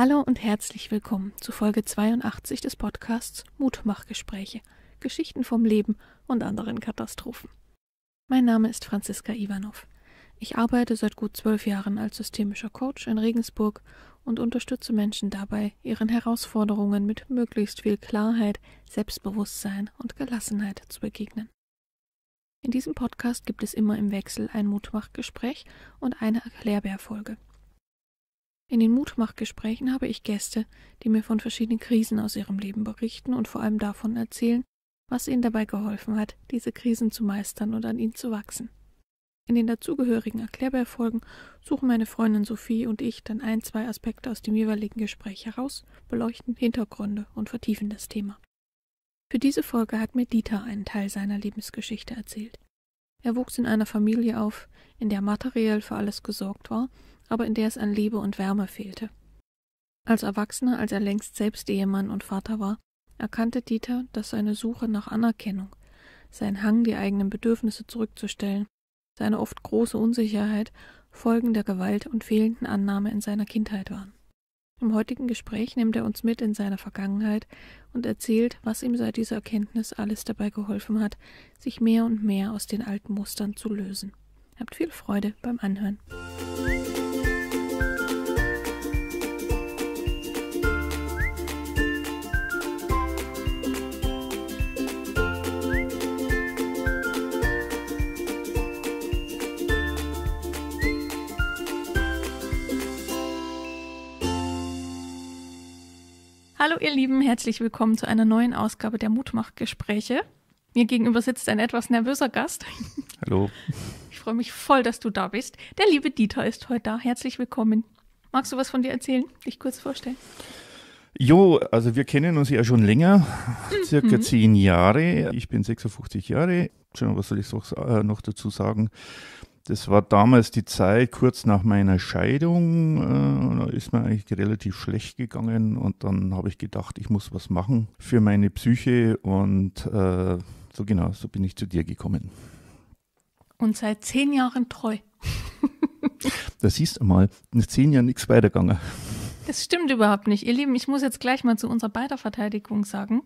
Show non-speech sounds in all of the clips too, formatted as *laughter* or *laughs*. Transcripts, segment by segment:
Hallo und herzlich willkommen zu Folge 82 des Podcasts Mutmachgespräche, Geschichten vom Leben und anderen Katastrophen. Mein Name ist Franziska Ivanov. Ich arbeite seit gut zwölf Jahren als systemischer Coach in Regensburg und unterstütze Menschen dabei, ihren Herausforderungen mit möglichst viel Klarheit, Selbstbewusstsein und Gelassenheit zu begegnen. In diesem Podcast gibt es immer im Wechsel ein Mutmachgespräch und eine Erklärbeerfolge, in den Mutmachgesprächen habe ich Gäste, die mir von verschiedenen Krisen aus ihrem Leben berichten und vor allem davon erzählen, was ihnen dabei geholfen hat, diese Krisen zu meistern und an ihnen zu wachsen. In den dazugehörigen Erklärbeerfolgen suchen meine Freundin Sophie und ich dann ein, zwei Aspekte aus dem jeweiligen Gespräch heraus, beleuchten Hintergründe und vertiefen das Thema. Für diese Folge hat mir Dieter einen Teil seiner Lebensgeschichte erzählt. Er wuchs in einer Familie auf, in der materiell für alles gesorgt war aber in der es an Liebe und Wärme fehlte. Als Erwachsener, als er längst selbst Ehemann und Vater war, erkannte Dieter, dass seine Suche nach Anerkennung, sein Hang, die eigenen Bedürfnisse zurückzustellen, seine oft große Unsicherheit Folgen der Gewalt und fehlenden Annahme in seiner Kindheit waren. Im heutigen Gespräch nimmt er uns mit in seine Vergangenheit und erzählt, was ihm seit dieser Erkenntnis alles dabei geholfen hat, sich mehr und mehr aus den alten Mustern zu lösen. Habt viel Freude beim Anhören. Hallo ihr Lieben, herzlich willkommen zu einer neuen Ausgabe der Mutmachgespräche. Mir gegenüber sitzt ein etwas nervöser Gast. Hallo. Ich freue mich voll, dass du da bist. Der liebe Dieter ist heute da. Herzlich willkommen. Magst du was von dir erzählen? Dich kurz vorstellen. Jo, also wir kennen uns ja schon länger, mhm. circa mhm. zehn Jahre. Ich bin 56 Jahre. Was soll ich noch äh, dazu sagen? Das war damals die Zeit, kurz nach meiner Scheidung, äh, da ist mir eigentlich relativ schlecht gegangen und dann habe ich gedacht, ich muss was machen für meine Psyche und äh, so genau, so bin ich zu dir gekommen. Und seit zehn Jahren treu. *laughs* da siehst du mal, in zehn Jahren nichts weitergegangen. Das stimmt überhaupt nicht. Ihr Lieben, ich muss jetzt gleich mal zu unserer Beiderverteidigung sagen,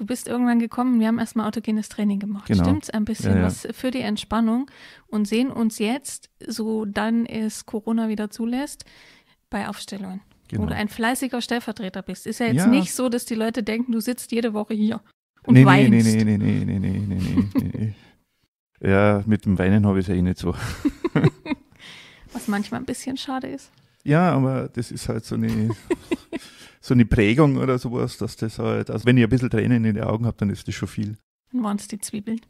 du bist irgendwann gekommen, wir haben erstmal autogenes Training gemacht. Genau. Stimmt's ein bisschen ja, ja. was für die Entspannung und sehen uns jetzt, so dann es Corona wieder zulässt, bei Aufstellungen. Genau. Wo du genau. ein fleißiger Stellvertreter bist. Ist ja jetzt ja. nicht so, dass die Leute denken, du sitzt jede Woche hier und nee, weinst. Nee, nee, nee, nee, nee, nee, nee, nee, nee. ja, mit dem Weinen habe ich es ja eh nicht so. *laughs* was manchmal ein bisschen schade ist. Ja, aber das ist halt so eine, *laughs* so eine Prägung oder sowas, dass das halt, also wenn ich ein bisschen Tränen in den Augen habe, dann ist das schon viel. Dann waren es die Zwiebeln.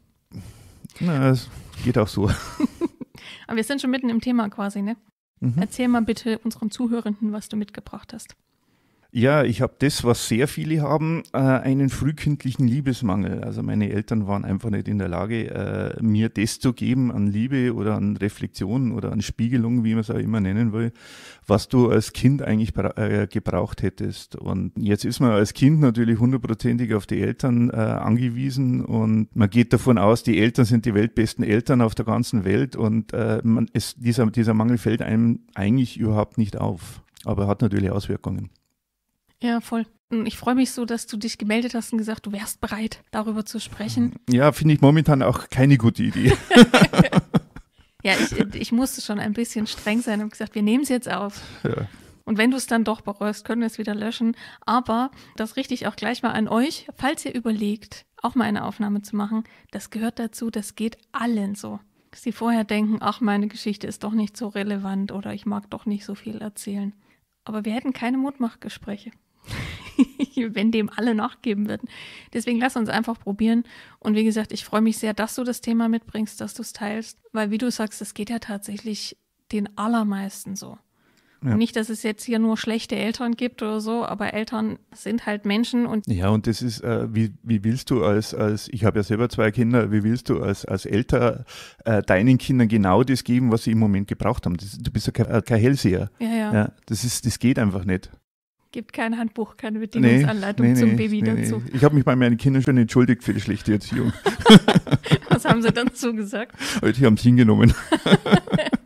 Na, es geht auch so. *laughs* aber wir sind schon mitten im Thema quasi, ne? Mhm. Erzähl mal bitte unseren Zuhörenden, was du mitgebracht hast. Ja, ich habe das, was sehr viele haben, äh, einen frühkindlichen Liebesmangel. Also meine Eltern waren einfach nicht in der Lage, äh, mir das zu geben an Liebe oder an Reflexion oder an Spiegelung, wie man es auch immer nennen will, was du als Kind eigentlich äh, gebraucht hättest. Und jetzt ist man als Kind natürlich hundertprozentig auf die Eltern äh, angewiesen und man geht davon aus, die Eltern sind die weltbesten Eltern auf der ganzen Welt und äh, man, es, dieser, dieser Mangel fällt einem eigentlich überhaupt nicht auf. Aber er hat natürlich Auswirkungen. Ja, voll. Ich freue mich so, dass du dich gemeldet hast und gesagt, du wärst bereit, darüber zu sprechen. Ja, finde ich momentan auch keine gute Idee. *laughs* *laughs* ja, ich, äh, ich, musste schon ein bisschen streng sein und gesagt, wir nehmen es jetzt auf. Ja. Und wenn du es dann doch bereust, können wir es wieder löschen. Aber das richte ich auch gleich mal an euch, falls ihr überlegt, auch mal eine Aufnahme zu machen. Das gehört dazu, das geht allen so. Dass sie vorher denken, ach, meine Geschichte ist doch nicht so relevant oder ich mag doch nicht so viel erzählen. Aber wir hätten keine Mutmachgespräche. *laughs* wenn dem alle nachgeben würden. Deswegen lass uns einfach probieren. Und wie gesagt, ich freue mich sehr, dass du das Thema mitbringst, dass du es teilst, weil wie du sagst, das geht ja tatsächlich den allermeisten so. Ja. Nicht, dass es jetzt hier nur schlechte Eltern gibt oder so, aber Eltern sind halt Menschen und. Ja, und das ist, äh, wie, wie willst du als, als ich habe ja selber zwei Kinder, wie willst du als, als Eltern äh, deinen Kindern genau das geben, was sie im Moment gebraucht haben? Das, du bist ja kein, äh, kein Hellseher. Ja, ja, ja. das, ist, das geht einfach nicht. Gibt kein Handbuch, keine Bedienungsanleitung nee, nee, zum Baby nee, dazu. Ich habe mich bei meinen Kindern schon entschuldigt für die schlechte Erziehung. *laughs* Was haben sie dann zugesagt? Die haben es hingenommen.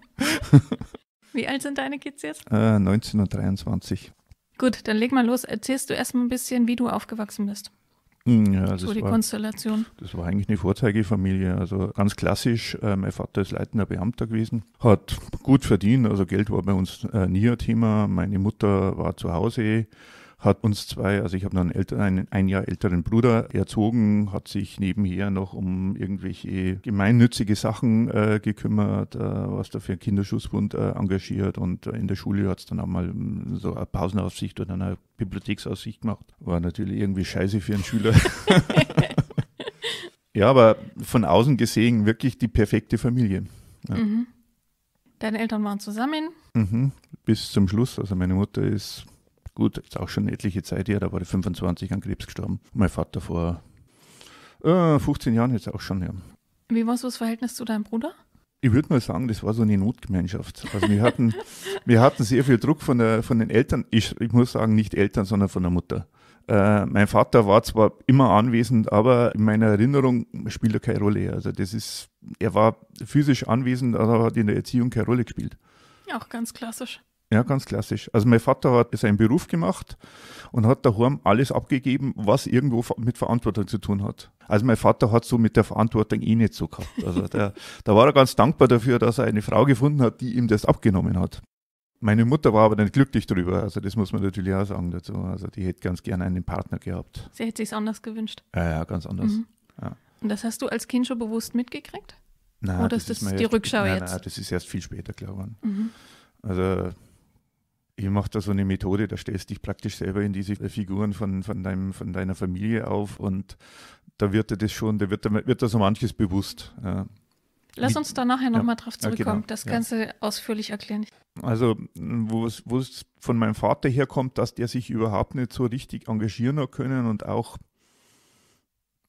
*laughs* Wie alt sind deine Kids jetzt? Äh, 19 und 23. Gut, dann leg mal los. Erzählst du erstmal ein bisschen, wie du aufgewachsen bist. Hm, ja, das so die war, Konstellation. Das war eigentlich eine Vorzeigefamilie. Also ganz klassisch, äh, mein Vater ist leitender Beamter gewesen, hat gut verdient, also Geld war bei uns äh, nie ein Thema. Meine Mutter war zu Hause hat uns zwei, also ich habe noch einen, älter, einen ein Jahr älteren Bruder erzogen, hat sich nebenher noch um irgendwelche gemeinnützige Sachen äh, gekümmert, äh, was dafür Kinderschutzbund äh, engagiert und äh, in der Schule hat es dann auch mal hm, so eine Pausenaufsicht oder eine Bibliotheksaussicht gemacht. War natürlich irgendwie scheiße für einen Schüler. *laughs* ja, aber von außen gesehen wirklich die perfekte Familie. Ja. Mhm. Deine Eltern waren zusammen? Mhm. Bis zum Schluss. Also meine Mutter ist gut, jetzt auch schon etliche Zeit her, da war ich 25 an Krebs gestorben. mein Vater vor äh, 15 Jahren jetzt auch schon, ja. Wie war so das Verhältnis zu deinem Bruder? Ich würde mal sagen, das war so eine Notgemeinschaft. Also wir hatten, *laughs* wir hatten sehr viel Druck von, der, von den Eltern. Ich, ich muss sagen, nicht Eltern, sondern von der Mutter. Äh, mein Vater war zwar immer anwesend, aber in meiner Erinnerung spielt er keine Rolle. Also das ist, er war physisch anwesend, aber hat in der Erziehung keine Rolle gespielt. Auch ganz klassisch. Ja, ganz klassisch. Also mein Vater hat seinen Beruf gemacht und hat daheim alles abgegeben, was irgendwo mit Verantwortung zu tun hat. Also mein Vater hat so mit der Verantwortung eh nicht so gehabt. Also der, *laughs* da war er ganz dankbar dafür, dass er eine Frau gefunden hat, die ihm das abgenommen hat. Meine Mutter war aber nicht glücklich darüber. also das muss man natürlich auch sagen dazu. Also die hätte ganz gerne einen Partner gehabt. Sie hätte sich anders gewünscht. Ja, ja, ganz anders. Mhm. Ja. Und das hast du als Kind schon bewusst mitgekriegt? Nein, Oder das ist das, ist die erst, Rückschau nein, jetzt? Nein, das ist erst viel später, glaube ich. Mhm. Also Ihr macht da so eine Methode, da stellst dich praktisch selber in diese Figuren von, von, deinem, von deiner Familie auf und da wird dir das schon, da wird, da, wird da so manches bewusst. Ja. Lass uns da nachher nochmal ja, drauf zurückkommen, ja, genau, das Ganze ja. ausführlich erklären. Also, wo es, wo es von meinem Vater herkommt, dass der sich überhaupt nicht so richtig engagieren hat können und auch,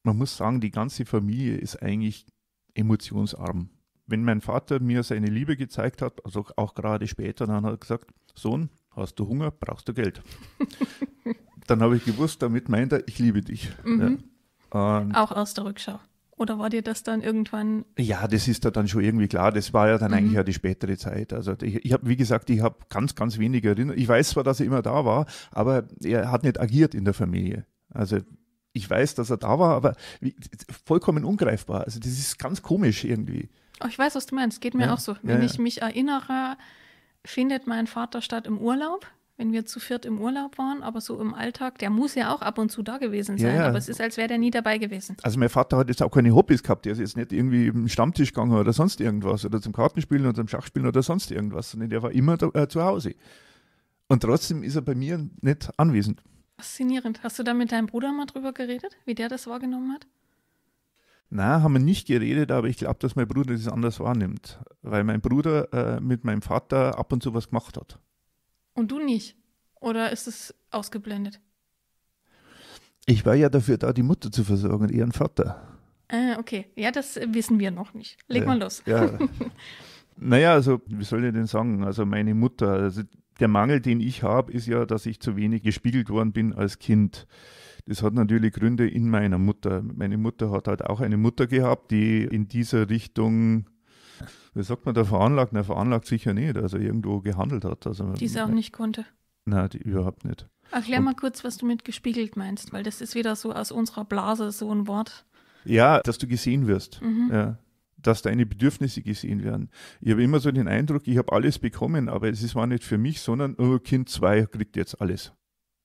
man muss sagen, die ganze Familie ist eigentlich emotionsarm wenn mein Vater mir seine Liebe gezeigt hat, also auch gerade später, dann hat er gesagt, Sohn, hast du Hunger, brauchst du Geld. *laughs* dann habe ich gewusst, damit meint er, ich liebe dich. Mhm. Ja. auch aus der Rückschau. Oder war dir das dann irgendwann? Ja, das ist da dann schon irgendwie klar. Das war ja dann mhm. eigentlich ja die spätere Zeit. Also ich, ich habe, wie gesagt, ich habe ganz, ganz wenig Erinnerungen. Ich weiß zwar, dass er immer da war, aber er hat nicht agiert in der Familie. Also ich weiß, dass er da war, aber wie, vollkommen ungreifbar. Also das ist ganz komisch irgendwie. Oh, ich weiß, was du meinst. Geht mir ja, auch so. Wenn ja, ich mich erinnere, findet mein Vater statt im Urlaub, wenn wir zu viert im Urlaub waren, aber so im Alltag, der muss ja auch ab und zu da gewesen sein, ja, aber es ist, als wäre der nie dabei gewesen. Also mein Vater hat jetzt auch keine Hobbys gehabt, der ist jetzt nicht irgendwie im Stammtisch gegangen oder sonst irgendwas oder zum Kartenspielen oder zum Schachspielen oder sonst irgendwas, sondern der war immer da, äh, zu Hause. Und trotzdem ist er bei mir nicht anwesend. Faszinierend. Hast du da mit deinem Bruder mal drüber geredet, wie der das wahrgenommen hat? Na, haben wir nicht geredet, aber ich glaube, dass mein Bruder das anders wahrnimmt, weil mein Bruder äh, mit meinem Vater ab und zu was gemacht hat. Und du nicht? Oder ist es ausgeblendet? Ich war ja dafür da, die Mutter zu versorgen, und ihren Vater. äh, okay. Ja, das wissen wir noch nicht. Leg äh, mal los. Ja. *laughs* naja, also, wie soll ich denn sagen? Also, meine Mutter, also, der Mangel, den ich habe, ist ja, dass ich zu wenig gespiegelt worden bin als Kind. Das hat natürlich Gründe in meiner Mutter. Meine Mutter hat halt auch eine Mutter gehabt, die in dieser Richtung, wie sagt man da, veranlagt? Na, veranlagt sicher nicht, also irgendwo gehandelt hat. Also, die sie auch nicht konnte. Nein, die, überhaupt nicht. Erklär mal kurz, was du mit gespiegelt meinst, weil das ist wieder so aus unserer Blase so ein Wort. Ja, dass du gesehen wirst. Mhm. Ja, dass deine Bedürfnisse gesehen werden. Ich habe immer so den Eindruck, ich habe alles bekommen, aber es war nicht für mich, sondern oh, Kind 2 kriegt jetzt alles.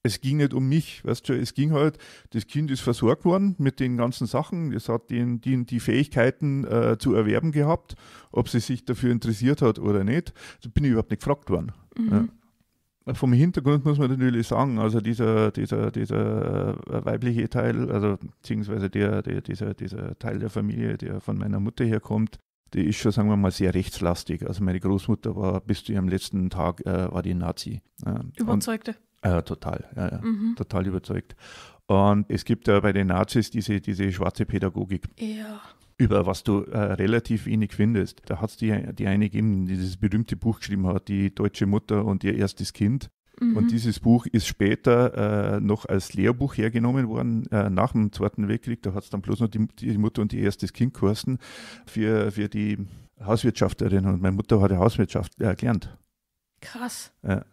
Es ging nicht um mich, weißt du, es ging halt, das Kind ist versorgt worden mit den ganzen Sachen, es hat den, den, die Fähigkeiten äh, zu erwerben gehabt, ob sie sich dafür interessiert hat oder nicht, da bin ich überhaupt nicht gefragt worden. Mhm. Ja vom Hintergrund muss man natürlich sagen, also dieser, dieser, dieser äh, weibliche Teil, also beziehungsweise der, der, dieser, dieser Teil der Familie, der von meiner Mutter herkommt, die ist schon, sagen wir mal, sehr rechtslastig. Also meine Großmutter war bis zu ihrem letzten Tag äh, war die Nazi. Äh, Überzeugte. Und, äh, total, ja, ja, mhm. total überzeugt. Und es gibt ja bei den Nazis diese, diese schwarze Pädagogik. Ja über was du äh, relativ wenig findest. Da hat es die, die eine gegeben, die dieses berühmte Buch geschrieben hat, die deutsche Mutter und ihr erstes Kind. Mhm. Und dieses Buch ist später äh, noch als Lehrbuch hergenommen worden, äh, nach dem Zweiten Weltkrieg. Da hat es dann bloß noch die, die, Mutter und ihr erstes Kind geheißen für, für die Hauswirtschafterin. Und meine Mutter hat Hauswirtschaft äh, gelernt. Krass. Ja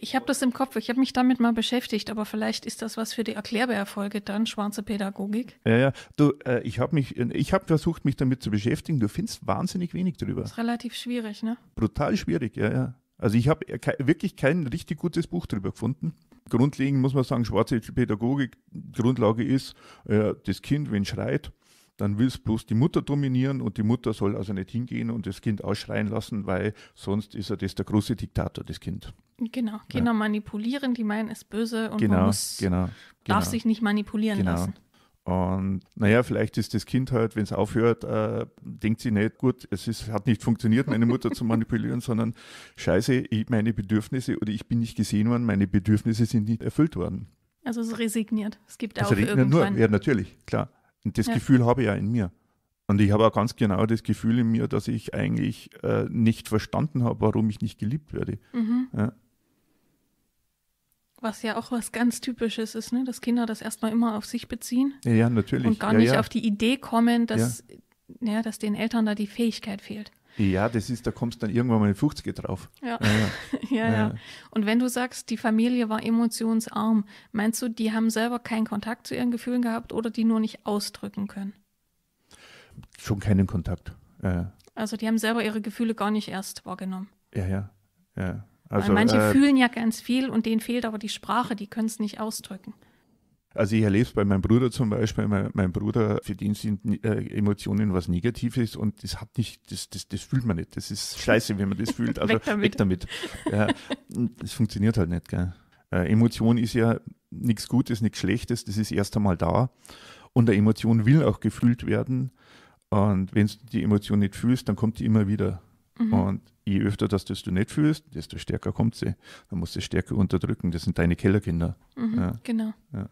ich habe das im Kopf, ich habe mich damit mal beschäftigt, aber vielleicht ist das was für die Erklärbeerfolge dann, schwarze Pädagogik. Ja, ja, du, äh, ich habe mich, äh, ich habe versucht, mich damit zu beschäftigen, du findest wahnsinnig wenig drüber. Das ist relativ schwierig, ne? Brutal schwierig, ja, ja. Also ich habe äh, ke wirklich kein richtig gutes Buch drüber gefunden. Grundlegend muss man sagen, schwarze Pädagogik, Grundlage ist, äh, das Kind, wenn schreit, dann will es bloß die Mutter dominieren und die Mutter soll also nicht hingehen und das Kind ausschreien lassen, weil sonst ist er das der große Diktator, das Kind. Genau, Kinder ja. manipulieren, die meinen, es ist böse und genau, man muss, genau, darf genau. sich nicht manipulieren genau. lassen. Und naja, vielleicht ist das Kind halt, wenn es aufhört, äh, denkt sie nicht, gut, es ist, hat nicht funktioniert, meine Mutter zu manipulieren, *laughs* sondern scheiße, ich, meine Bedürfnisse oder ich bin nicht gesehen worden, meine Bedürfnisse sind nicht erfüllt worden. Also es resigniert. Es gibt auch es irgendwann. nur, ja natürlich, klar. Und das ja. Gefühl habe ich ja in mir. Und ich habe auch ganz genau das Gefühl in mir, dass ich eigentlich äh, nicht verstanden habe, warum ich nicht geliebt werde. Mhm. Ja. Was ja auch was ganz Typisches ist, ne? dass Kinder das erstmal immer auf sich beziehen. Ja, natürlich. Und gar ja, nicht ja. auf die Idee kommen, dass, ja. dass den Eltern da die Fähigkeit fehlt. Ja, das ist, da kommst dann irgendwann mal in 50 drauf. Ja. *laughs* Ja, ja. ja, ja. Und wenn du sagst, die Familie war emotionsarm, meinst du, die haben selber keinen Kontakt zu ihren Gefühlen gehabt oder die nur nicht ausdrücken können? Schon keinen Kontakt. Ja. Also die haben selber ihre Gefühle gar nicht erst wahrgenommen. Ja, ja. ja. Also, Weil manche äh, fühlen ja ganz viel und denen fehlt aber die Sprache, die können es nicht ausdrücken. Also ich erlebe es bei meinem Bruder zum Beispiel. Mein, mein Bruder, für den sind äh, Emotionen was Negatives und das hat nicht, das, das, das fühlt man nicht. Das ist *laughs* scheiße, wenn man das fühlt. Also weg damit. Weg damit. Ja, das funktioniert halt nicht. Gell? Äh, Emotion ist ja nichts Gutes, nichts Schlechtes. Das ist erst einmal da. Und eine Emotion will auch gefühlt werden. Und wenn du die Emotion nicht fühlst, dann kommt die immer wieder. Mhm. Und je öfter das, das du nicht fühlst, desto stärker kommt sie. Dann musst du es stärker unterdrücken. Das sind deine Kellerkinder. Mhm, ja. Genau. Ja.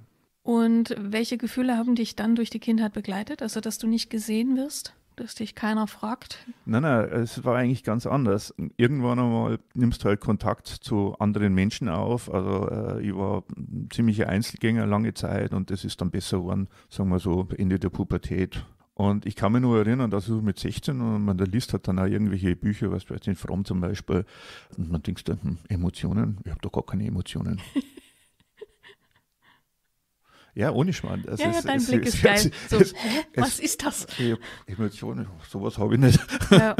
Und welche Gefühle haben dich dann durch die Kindheit begleitet? Also, dass du nicht gesehen wirst? dass dich keiner fragt? Nein, nein, es war eigentlich ganz anders. Irgendwann einmal nimmst du halt Kontakt zu anderen Menschen auf. Also äh, ich war ein ziemlicher Einzelgänger lange Zeit und das ist dann besser geworden, sagen wir so, Ende der Pubertät. Und ich kann mich nur erinnern, dass ich mit 16 und man der List hat dann auch irgendwelche Bücher, was weiß ich, Fromm zum Beispiel. Und man denkt dann, hm, Emotionen? Ich habe doch gar keine Emotionen. *laughs* Ja, ohne Schmarrn. ja, ja, dein es, Blick es, ist geil. Es, so, hä? Was ist das? Ich Emotionen, sowas habe ich nicht. Ja.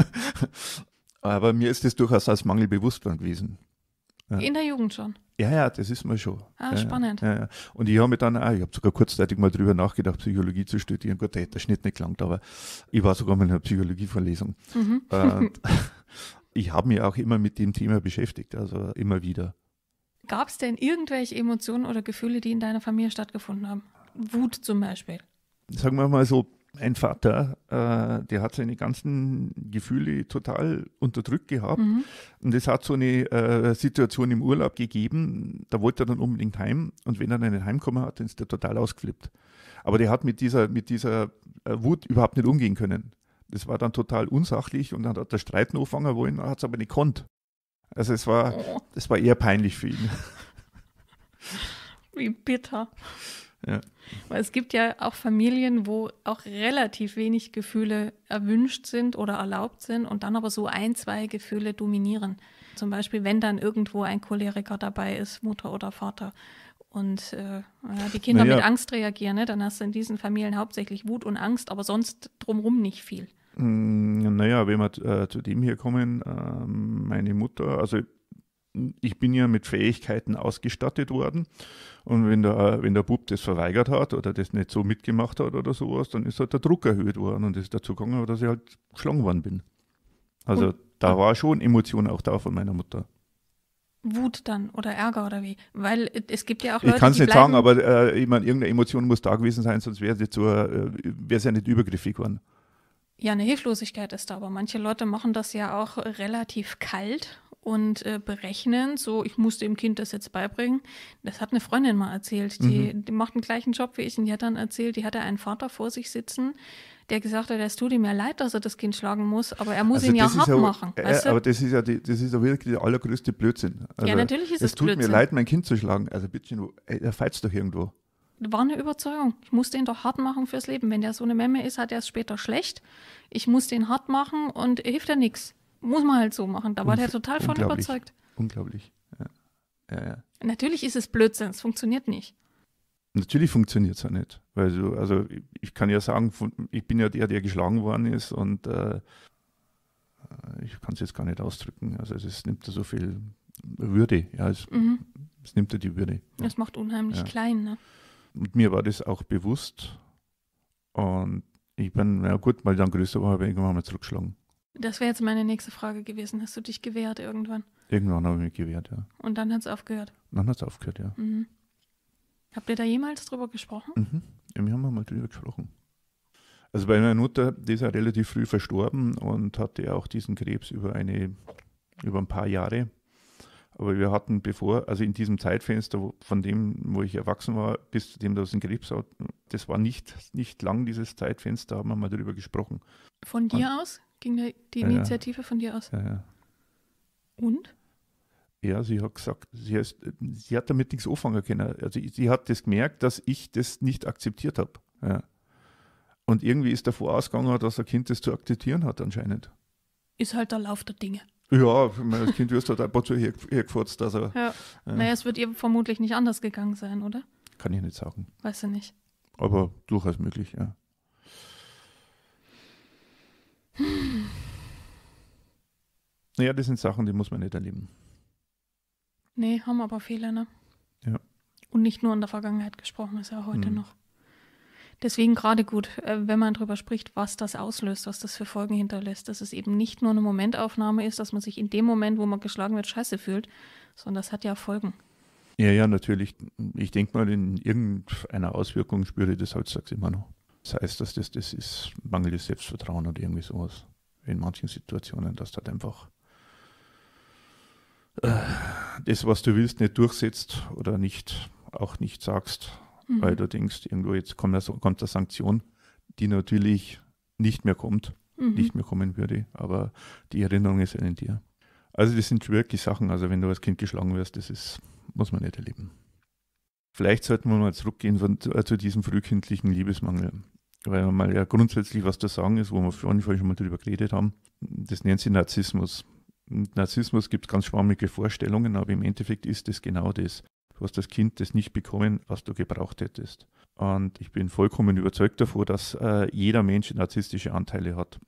*laughs* Aber mir ist das durchaus als Mangel bewusst gewesen. Ja. In der Jugend schon. Ja, ja, das ist mir schon. Ah, ja, spannend. Ja, und ich habe mir dann auch, ich habe sogar kurzzeitig mal drüber nachgedacht, Psychologie zu studieren. Gut, da hätte der Schnitt nicht gelangt, aber ich war sogar mal in einer Psychologievorlesung. Mhm. *laughs* *laughs* ich habe mich auch immer mit dem Thema beschäftigt, also immer wieder. Gab es denn irgendwelche Emotionen oder Gefühle, die in deiner Familie stattgefunden haben? Wut zum Beispiel. Sagen wir mal so, mein Vater, äh, der hat seine ganzen Gefühle total unterdrückt gehabt. Mhm. Und es hat so eine äh, Situation im Urlaub gegeben, da wollte er dann unbedingt heim. Und wenn er dann nicht heimkommen hat, dann ist der total ausgeflippt. Aber der hat mit dieser, mit dieser äh, Wut überhaupt nicht umgehen können. Das war dann total unsachlich und dann hat der Streit angefangen wollen, hat es aber nicht konnt. Also es war, oh. es war eher peinlich für ihn. Wie bitter. Ja. Weil es gibt ja auch Familien, wo auch relativ wenig Gefühle erwünscht sind oder erlaubt sind und dann aber so ein, zwei Gefühle dominieren. Zum Beispiel, wenn dann irgendwo ein Choleriker dabei ist, Mutter oder Vater. Und äh, die Kinder ja. mit Angst reagieren, ne? dann hast du in diesen Familien hauptsächlich Wut und Angst, aber sonst drumherum nicht viel. Mm, naja, wenn wir äh, zu dem hier kommen, äh, meine Mutter, also ich bin ja mit Fähigkeiten ausgestattet worden und wenn der, wenn der Bub das verweigert hat oder das nicht so mitgemacht hat oder sowas, dann ist halt der Druck erhöht worden und ist dazu gekommen, dass ich halt geschlagen worden bin. Also und, da war schon Emotion auch da von meiner Mutter. Wut dann oder Ärger oder wie? Weil es gibt ja auch Leute, Ich kann es nicht sagen, aber äh, ich meine, irgendeine Emotion muss da gewesen sein, sonst wäre es äh, ja nicht übergriffig geworden ja eine Hilflosigkeit ist da. Aber manche Leute machen das ja auch relativ kalt und äh, berechnend. So, ich muss dem Kind das jetzt beibringen. Das hat eine Freundin mal erzählt. Die, mhm. die macht den gleichen Job wie ich und die hat dann erzählt, die hatte einen Vater vor sich sitzen der gesagt hat, es tut ihm ja leid, dass er das Kind schlagen muss, aber er muss also ihn ja hart ja, machen. Äh, weißt du? Aber das ist ja die, das ist ja wirklich der allergrößte Blödsinn. Also ja, natürlich ist es Es tut Blödsinn. mir leid, mein Kind zu schlagen. Also bitte, er äh, feit's doch irgendwo war eine Überzeugung. Ich musste ihn doch hart machen fürs Leben. Wenn der so eine Memme ist, hat er es später schlecht. Ich musste ihn hart machen und hilft er nichts. Muss man halt so machen. Da war Unf der total von überzeugt. Unglaublich. Ja. Ja, ja. Natürlich ist es Blödsinn, es funktioniert nicht. Natürlich funktioniert es ja nicht. Weil du, also ich, kann ja sagen, ich bin ja der, der geschlagen worden ist und äh, äh ich kann es jetzt gar nicht ausdrücken. Also es, ist, nimmt ja so viel Würde. Ja, es, mhm. es nimmt ja die Würde. Das macht unheimlich klein, ne? Und mir war das auch bewusst. Und ich bin, na gut, mal dann größer war, habe ich irgendwann mal zurückgeschlagen. Das wäre jetzt meine nächste Frage gewesen. Hast du dich gewehrt irgendwann? Irgendwann habe ich mich gewehrt, ja. Und dann hat es aufgehört? Dann hat es aufgehört, ja. Mhm. Habt ihr da jemals drüber gesprochen? Mhm. Ja, wir haben mal drüber gesprochen. Also bei meiner Mutter, die ist ja relativ früh verstorben und hatte auch diesen Krebs über eine, über ein paar Jahre. Aber wir hatten bevor, also in diesem Zeitfenster von dem, wo ich erwachsen war, bis zu dem, dass ein Krebs hat, das war nicht, nicht lang, dieses Zeitfenster, haben wir mal darüber gesprochen. Von dir Und, aus? Ging die Initiative ja, von dir aus? Ja, ja. Und? Ja, sie hat gesagt, sie, heißt, sie hat damit nichts anfangen können. Also sie hat das gemerkt, dass ich das nicht akzeptiert habe. Ja. Und irgendwie ist davor ausgegangen, dass ein Kind das zu akzeptieren hat anscheinend. Ist halt der Lauf der Dinge. Ja, das Kind wirst halt ein paar zu hier, gefurzt. Also, ja. äh, naja, es wird ihr vermutlich nicht anders gegangen sein, oder? Kann ich nicht sagen. Weißt du nicht. Aber durchaus möglich, ja. *sighs* Naja, das sind Sachen, die muss man nicht erleben. Nee, haben aber Fehler, ne? Ja. Und nicht nur in der Vergangenheit gesprochen, ist ja heute hm. noch. Deswegen gerade gut, äh, wenn man darüber spricht, was das auslöst, was das für Folgen hinterlässt, dass es eben nicht nur eine Momentaufnahme ist, dass man sich in dem Moment, wo man geschlagen wird, scheiße fühlt, sondern das hat ja Folgen. Ja, ja, natürlich. Ich denke mal, in irgendeiner Auswirkung spüre ich das heutzutage immer noch. Das heißt, dass das, das ist mangelndes Selbstvertrauen oder irgendwie sowas. In manchen Situationen, dass das einfach äh, das, was du willst, nicht durchsetzt oder nicht, auch nicht sagst, mhm. weil du denkst, irgendwo jetzt kommt, das, kommt eine Sanktion, die natürlich nicht mehr kommt, mhm. nicht mehr kommen würde, aber die Erinnerung ist in dir. Also das sind wirklich Sachen, also wenn du als Kind geschlagen wirst, das ist, muss man nicht erleben. Vielleicht sollten wir mal zurückgehen von, äh, zu diesem frühkindlichen Liebesmangel, weil mal ja grundsätzlich was zu sagen ist, wo wir vorhin schon mal drüber geredet haben, das nennt sich Narzissmus. Narzissmus gibt es ganz schwammige Vorstellungen, aber im Endeffekt ist es genau das du hast als Kind das nicht bekommen, was du gebraucht hättest. Und ich bin vollkommen überzeugt davon, dass äh, jeder Mensch narzisstische Anteile hat.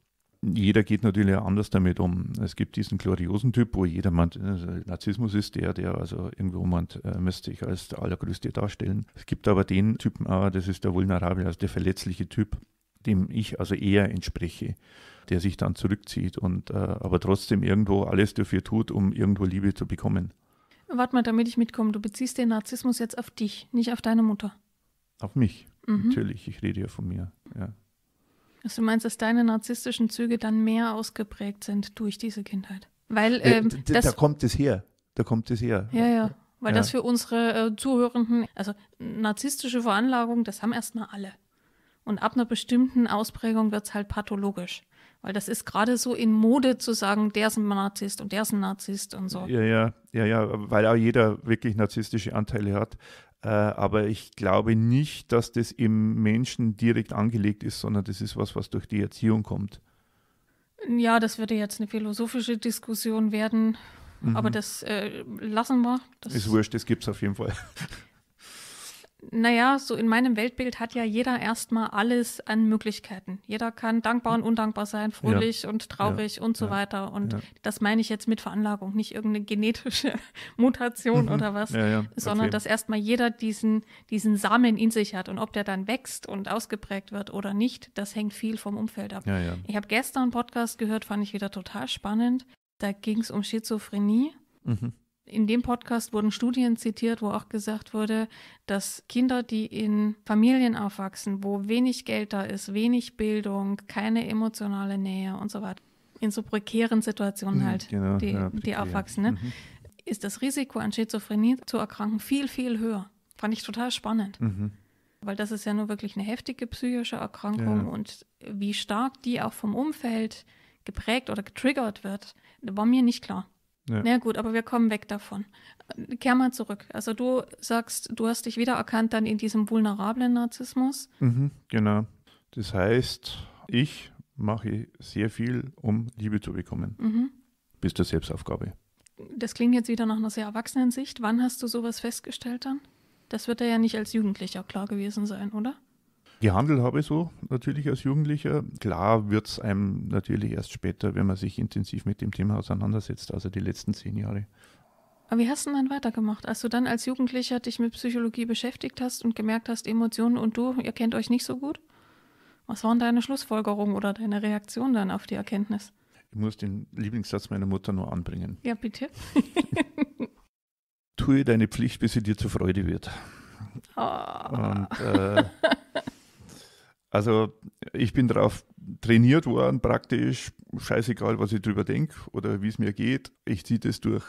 Jeder geht natürlich anders damit um. Es gibt diesen gloriosen Typ, wo jeder meint, äh, Narzissmus ist der, der also irgendwo meint, äh, müsste sich als der Allergrößte darstellen. Es gibt aber den Typen, ah, das ist der vulnerable, also der verletzliche Typ, dem ich also eher entspreche, der sich dann zurückzieht und äh, aber trotzdem irgendwo alles dafür tut, um irgendwo Liebe zu bekommen. Warte mal, damit ich mitkomme, du beziehst den Narzissmus jetzt auf dich, nicht auf deine Mutter. Auf mich, mhm. natürlich. Ich rede ja von mir. Ja. Also du meinst, dass deine narzisstischen Züge dann mehr ausgeprägt sind durch diese Kindheit? Weil äh, ähm, äh, das, da kommt es her. Da kommt es her. Ja, ja. Weil ja. das für unsere äh, Zuhörenden, also narzisstische Veranlagung, das haben erstmal alle. Und ab einer bestimmten Ausprägung wird es halt pathologisch. Weil das ist gerade so in Mode zu sagen, der ist ein Narzisst und der ist ein Narzisst und so. Ja, ja, ja, ja, weil auch jeder wirklich narzisstische Anteile hat. Äh, aber ich glaube nicht, dass das im Menschen direkt angelegt ist, sondern das ist was, was durch die Erziehung kommt. Ja, das würde jetzt eine philosophische Diskussion werden, mhm. aber das äh, lassen wir. Das ist wurscht, das gibt es auf jeden Fall. *laughs* naja, so in meinem Weltbild hat ja jeder erstmal alles an Möglichkeiten. Jeder kann dankbar und undankbar sein, fröhlich ja, und traurig ja, und so ja, weiter. Und das meine ich jetzt mit Veranlagung, nicht irgendeine genetische *laughs* Mutation mhm. oder was, sondern okay. dass erstmal jeder diesen, diesen Samen in sich hat. Und ob der dann wächst und ausgeprägt wird oder nicht, das hängt viel vom Umfeld ab. Ich habe gestern einen Podcast gehört, fand ich wieder total spannend. Da ging es um Schizophrenie. Mhm. In dem Podcast wurden Studien zitiert, wo auch gesagt wurde, dass Kinder, die in Familien aufwachsen, wo wenig Geld da ist, wenig Bildung, keine emotionale Nähe und so weiter, in so prekären Situationen mhm, halt, genau, die, ja, die aufwachsen, ne? mhm. ist das Risiko an Schizophrenie zu erkranken viel, viel höher. Fand ich total spannend. Mhm. Weil das ist ja nur wirklich eine heftige psychische Erkrankung ja. und wie stark die auch vom Umfeld geprägt oder getriggert wird, war mir nicht klar. Ja. Na gut, aber wir kommen weg davon. Kehr mal zurück. Also du sagst, du hast dich wiedererkannt dann in diesem vulnerablen Narzissmus. Mhm, genau. Das heißt, ich mache sehr viel, um Liebe zu bekommen. Mhm. Bis zur Selbstaufgabe. Das klingt jetzt wieder nach einer sehr erwachsenen Sicht. Wann hast du sowas festgestellt dann? Das wird er ja nicht als Jugendlicher klar gewesen sein, oder? Gehandelt habe ich so natürlich als Jugendlicher. Klar wird es einem natürlich erst später, wenn man sich intensiv mit dem Thema auseinandersetzt, also die letzten zehn Jahre. Aber wie hast du dann weitergemacht? Als du dann als Jugendlicher dich mit Psychologie beschäftigt hast und gemerkt hast, Emotionen und du, ihr kennt euch nicht so gut? Was waren deine Schlussfolgerungen oder deine Reaktion dann auf die Erkenntnis? Ich muss den Lieblingssatz meiner Mutter nur anbringen. Ja, bitte. *laughs* *laughs* Tue deine Pflicht, bis sie dir zur Freude wird. Oh. Und äh, *laughs* Also ich bin darauf trainiert worden, praktisch, scheißegal, was ich drüber denke oder wie es mir geht, ich ziehe das durch.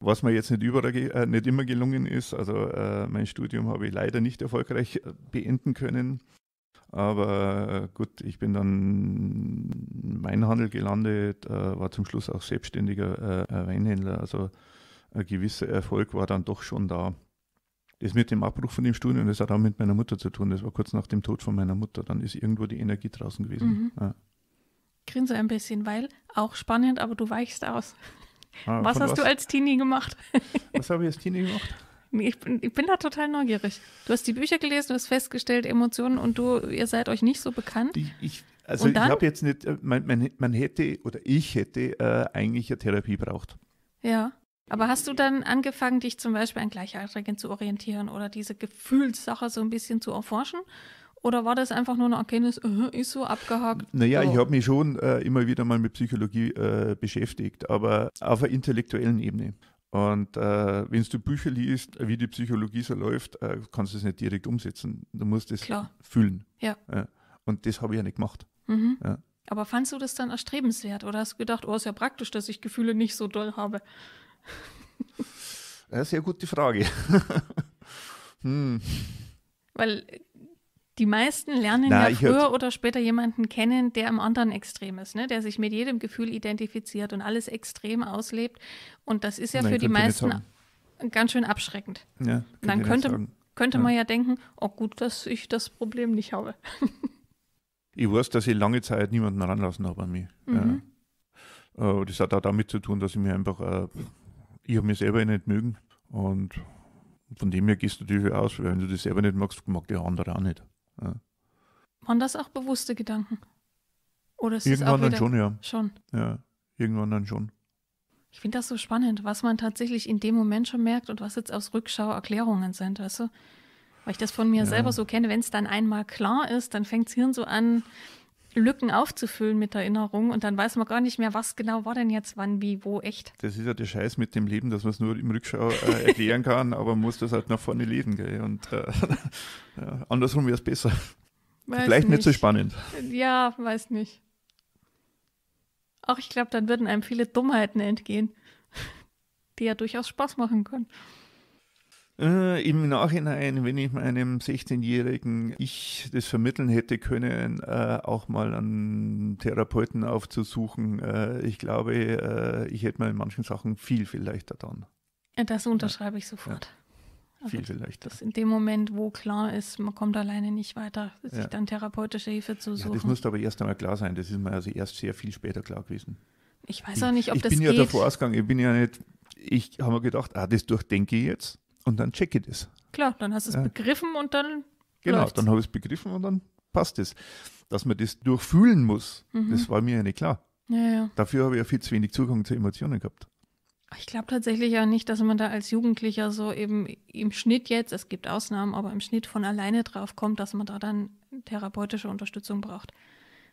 Was mir jetzt nicht, überall, äh, nicht immer gelungen ist, also äh, mein Studium habe ich leider nicht erfolgreich äh, beenden können. Aber äh, gut, ich bin dann im Weinhandel gelandet, äh, war zum Schluss auch selbstständiger äh, Weinhändler. Also ein gewisser Erfolg war dann doch schon da. Das mit dem Abbruch von dem Studium, das hat auch mit meiner Mutter zu tun. Das war kurz nach dem Tod von meiner Mutter. Dann ist irgendwo die Energie draußen gewesen. Mhm. Ja. Grinse ein bisschen, weil auch spannend, aber du weichst aus. Ah, was hast was? du als Teenie gemacht? was habe ich als Teenie gemacht? Ich bin, ich bin, da total neugierig. Du hast die Bücher gelesen, du hast festgestellt, Emotionen und du, ihr seid euch nicht so bekannt. Die, ich, also ich habe jetzt nicht, äh, man, man, man, hätte oder ich hätte äh, eigentlich eine Therapie braucht. Ja. Aber hast du dann angefangen, dich zum Beispiel an Gleichaltrigen zu orientieren oder diese Gefühlssache so ein bisschen zu erforschen? Oder war das einfach nur eine Erkenntnis, äh, ist so abgehakt? Naja, so. ich habe mich schon äh, immer wieder mal mit Psychologie äh, beschäftigt, aber auf einer intellektuellen Ebene. Und äh, wenn du Bücher liest, wie die Psychologie so läuft, äh, kannst du es nicht direkt umsetzen. Du musst es fühlen. Ja. ja. Und das habe ich ja nicht gemacht. Mhm. Ja. Aber fandst du das dann erstrebenswert oder hast du gedacht, oh, ist ja praktisch, dass ich Gefühle nicht so doll habe? Eine *laughs* sehr gute Frage. *laughs* hm. Weil die meisten lernen Na, ja früher oder später jemanden kennen, der am anderen Extrem ist, ne? der sich mit jedem Gefühl identifiziert und alles extrem auslebt. Und das ist ja Nein, für die meisten ganz schön abschreckend. Ja, dann könnte, könnte ja. man ja denken, oh gut, dass ich das Problem nicht habe. *laughs* ich weiß, dass ich lange Zeit niemanden ranlassen habe an mich. Mhm. Ja. Äh, das hat auch damit zu tun, dass ich mir einfach äh, ich habe mich selber nicht mögen und von dem her gehst du natürlich aus, wenn du das selber nicht magst, mag der andere auch nicht. Ja. Waren das auch bewusste Gedanken? Oder ist irgendwann dann schon, ja. Schon. Ja, irgendwann dann schon. Ich finde das so spannend, was man tatsächlich in dem Moment schon merkt und was jetzt aus Rückschau Erklärungen sind, weißt du? Weil ich das von mir ja. selber so kenne, wenn es dann einmal klar ist, dann fängt das Hirn so an, Lücken aufzufüllen mit Erinnerungen und dann weiß man gar nicht mehr, was genau war denn jetzt wann, wie, wo, echt. Das ist ja der Scheiß mit dem Leben, dass man es nur im Rückschau äh, erklären kann, aber man muss das halt nach vorne leben. Gell? Und äh, *laughs* ja, andersrum wäre es besser. Weiß Vielleicht nicht. nicht so spannend. Ja, weiß nicht. Auch ich glaube, dann würden einem viele Dummheiten entgehen, die ja durchaus Spaß machen können. Äh, Im Nachhinein, wenn ich meinem 16-jährigen Ich das vermitteln hätte können, äh, auch mal einen Therapeuten aufzusuchen, äh, ich glaube, äh, ich hätte mir in manchen Sachen viel, viel leichter dann. Das unterschreibe ja. ich sofort. Ja. Also viel, viel leichter. Das in dem Moment, wo klar ist, man kommt alleine nicht weiter, sich ja. dann therapeutische Hilfe zu suchen. Ja, das muss aber erst einmal klar sein. Das ist mir also erst sehr viel später klar gewesen. Ich weiß auch nicht, ob ich das geht. Ich bin ja davor ausgegangen. Ich bin ja nicht, ich habe mir gedacht, ah, das durchdenke ich jetzt und dann check ich das. Klar, dann hast du es ja. begriffen und dann. Genau, läuft's. dann habe ich es begriffen und dann passt es. Dass man das durchfühlen muss, mhm. das war mir ja nicht klar. Ja, ja. Dafür habe ich ja viel zu wenig Zugang zu Emotionen gehabt. Ich glaube tatsächlich ja nicht, dass man da als Jugendlicher so eben im Schnitt jetzt, es gibt Ausnahmen, aber im Schnitt von alleine drauf kommt, dass man da dann therapeutische Unterstützung braucht.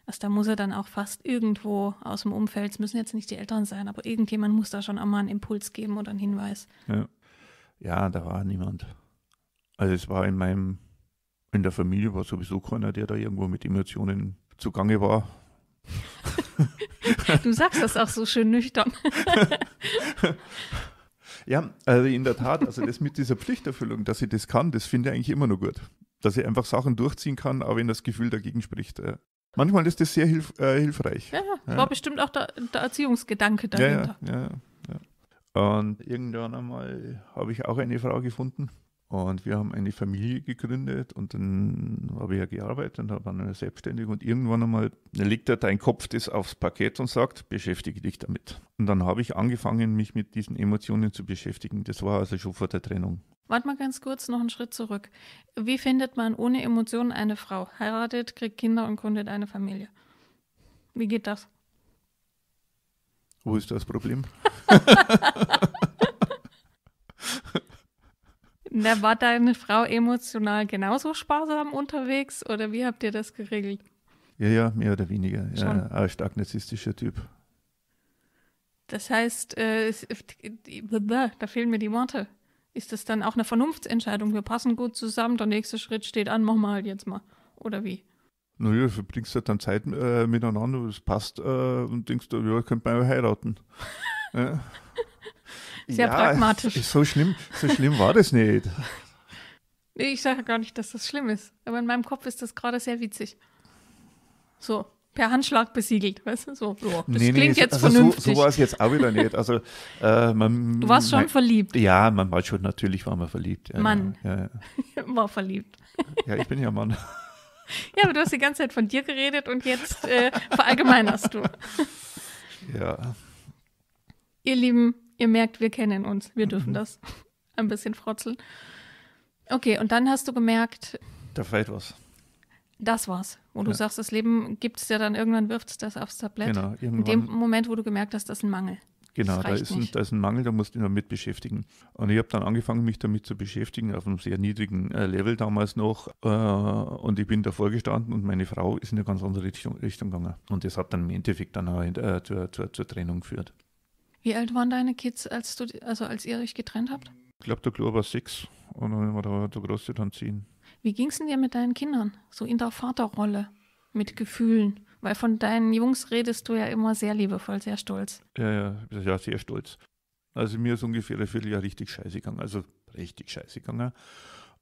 Also da muss er dann auch fast irgendwo aus dem Umfeld, es müssen jetzt nicht die Eltern sein, aber irgendjemand muss da schon einmal einen Impuls geben oder einen Hinweis. Ja. Ja, da war niemand. Also es war in meinem, in der Familie war sowieso keiner, der da irgendwo mit Emotionen zugange war. *laughs* du sagst das auch so schön nüchtern. *laughs* ja, also in der Tat, also das mit dieser Pflichterfüllung, dass ich das kann, das finde ich eigentlich immer nur gut. Dass ich einfach Sachen durchziehen kann, auch wenn das Gefühl dagegen spricht. Äh, manchmal ist das sehr hilf äh, hilfreich. Ja, war ja. bestimmt auch der, der Erziehungsgedanke dahinter. Ja, ja, ja. Und irgendwann einmal habe ich auch eine Frau gefunden. Und wir haben eine Familie gegründet und dann habe ich ja gearbeitet und habe dann selbstständig und irgendwann einmal legt er dein Kopf das aufs Paket und sagt, beschäftige dich damit. Und dann habe ich angefangen, mich mit diesen Emotionen zu beschäftigen. Das war also schon vor der Trennung. Warte mal ganz kurz, noch einen Schritt zurück. Wie findet man ohne Emotionen eine Frau? Heiratet, kriegt Kinder und gründet eine Familie. Wie geht das? Wo ist das Problem? *laughs* Na, war deine Frau emotional genauso sparsam unterwegs oder wie habt ihr das geregelt? Ja, ja, mehr oder weniger. Ja, ein stark narzisstischer Typ. Das heißt, äh, äh da fehlen mir die Worte. Ist das dann auch eine Vernunftsentscheidung? Wir passen gut zusammen, der nächste Schritt steht an, machen wir halt jetzt mal. Oder wie? naja, du verbringst halt dann Zeit äh, miteinander, das passt äh, und denkst, ja, könnte mal heiraten. *laughs* ja. Sehr ja, pragmatisch. So schlimm, so schlimm war das nicht. Nee, ich sage gar nicht, dass das schlimm ist. Aber in meinem Kopf ist das gerade sehr witzig. So, per Handschlag besiegelt, weißt du? So, oh, das nee, klingt nee, jetzt also vernünftig. So, so war es jetzt auch wieder nicht. Also, äh, man, du warst schon man, verliebt. Ja, man war schon, natürlich war man verliebt. Ja, Mann ja, ja. *laughs* war verliebt. Ja, ich bin ja Mann. *laughs* Ja, aber du hast die ganze Zeit von dir geredet und jetzt äh, verallgemeinerst du. Ja. Ihr Lieben, ihr merkt, wir kennen uns. Wir dürfen mhm. das. Ein bisschen frotzeln. Okay, und dann hast du gemerkt. Da fehlt was. Das war's. Wo ja. du sagst, das Leben gibt es ja dann irgendwann, wirft es das aufs Tablett. Genau, irgendwann. In dem Moment, wo du gemerkt hast, das ist ein Mangel. Genau, da ist, ein, da ist, ein, Mangel, da musst du immer mit beschäftigen. Und ich habe dann angefangen, mich damit zu beschäftigen, auf einem sehr niedrigen äh, Level damals noch. Äh, und ich bin davor gestanden und meine Frau ist in eine ganz andere Richtung, Richtung gegangen. Und das hat dann im Endeffekt dann halt, äh, zur, zur, zur, Trennung geführt. Wie alt waren deine Kids, als, du, also als ihr euch getrennt habt? Ich glaube, der Klo war sechs und dann war der, der Große dann zehn. Wie ging es denn dir mit deinen Kindern? So in der Vaterrolle, mit Gefühlen? Weil von deinen Jungs redest du ja immer sehr liebevoll, sehr stolz. Ja, ja, ja sehr stolz. Also mir ist ungefähr ein Vierteljahr richtig scheiße gegangen. Also richtig scheiße gegangen.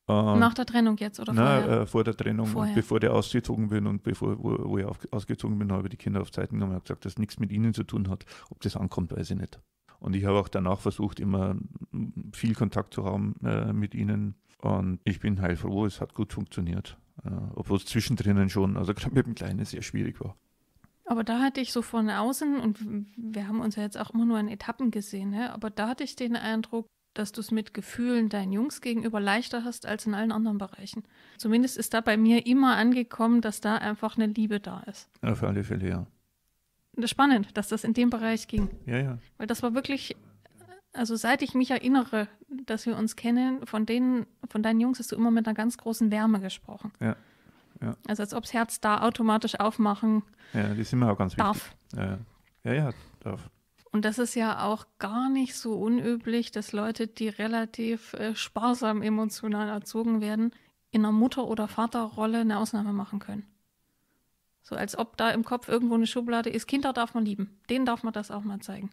Ähm, Nach der Trennung jetzt oder nein, vorher? Äh, vor der Trennung, vorher. bevor der ausgezogen bin und bevor wo, wo ich auf, ausgezogen bin, habe ich die Kinder auf Zeiten genommen und habe gesagt, dass nichts mit ihnen zu tun hat. Ob das ankommt, weiß ich nicht. Und ich habe auch danach versucht, immer viel Kontakt zu haben äh, mit ihnen. Und ich bin heilfroh, es hat gut funktioniert. Äh, obwohl es zwischendrin schon, also *laughs* gerade mit dem Kleinen, sehr schwierig war. Aber da hatte ich so von außen, und wir haben uns ja jetzt auch immer nur in Etappen gesehen, ne? aber da hatte ich den Eindruck, dass du es mit Gefühlen deinen Jungs gegenüber leichter hast als in allen anderen Bereichen. Zumindest ist da bei mir immer angekommen, dass da einfach eine Liebe da ist. Auf alle Fälle, ja. Das ist spannend, dass das in dem Bereich ging. Ja, ja. Weil das war wirklich also seit ich mich erinnere, dass wir uns kennen, von denen, von deinen Jungs hast du immer mit einer ganz großen Wärme gesprochen. Ja. ja. Also als ob das Herz da automatisch aufmachen. Ja, die sind mir auch ganz darf. wichtig. Ja. ja, ja, darf. Und das ist ja auch gar nicht so unüblich, dass Leute, die relativ äh, sparsam emotional erzogen werden, in einer Mutter- oder Vaterrolle eine Ausnahme machen können. So als ob da im Kopf irgendwo eine Schublade ist, Kinder darf man lieben, denen darf man das auch mal zeigen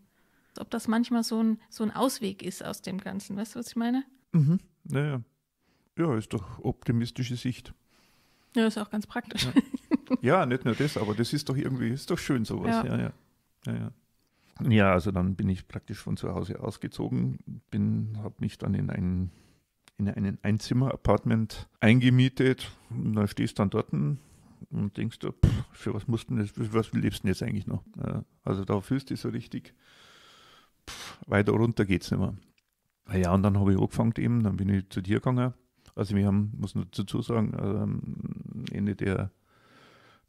ob das manchmal so ein, so ein Ausweg ist aus dem Ganzen. Weißt du, was ich meine? Mhm. Naja. Ja, ist doch optimistische Sicht. Ja, ist auch ganz praktisch. Ja. ja, nicht nur das, aber das ist doch irgendwie, ist doch schön sowas. Ja, ja. ja. ja, ja. Ja, also dann bin ich praktisch von zu Hause ausgezogen, bin, habe mich dann in ein in einen Einzimmer-Apartment eingemietet. Und dann stehst du dann dort und denkst du, für was musst du das, was lebst du denn jetzt eigentlich noch? Also da fühlst du dich so richtig weiter runter geht es nicht mehr. Ja, und dann habe ich angefangen eben, dann bin ich zu dir gegangen. Also wir haben, muss nur dazu sagen, ähm, Ende der,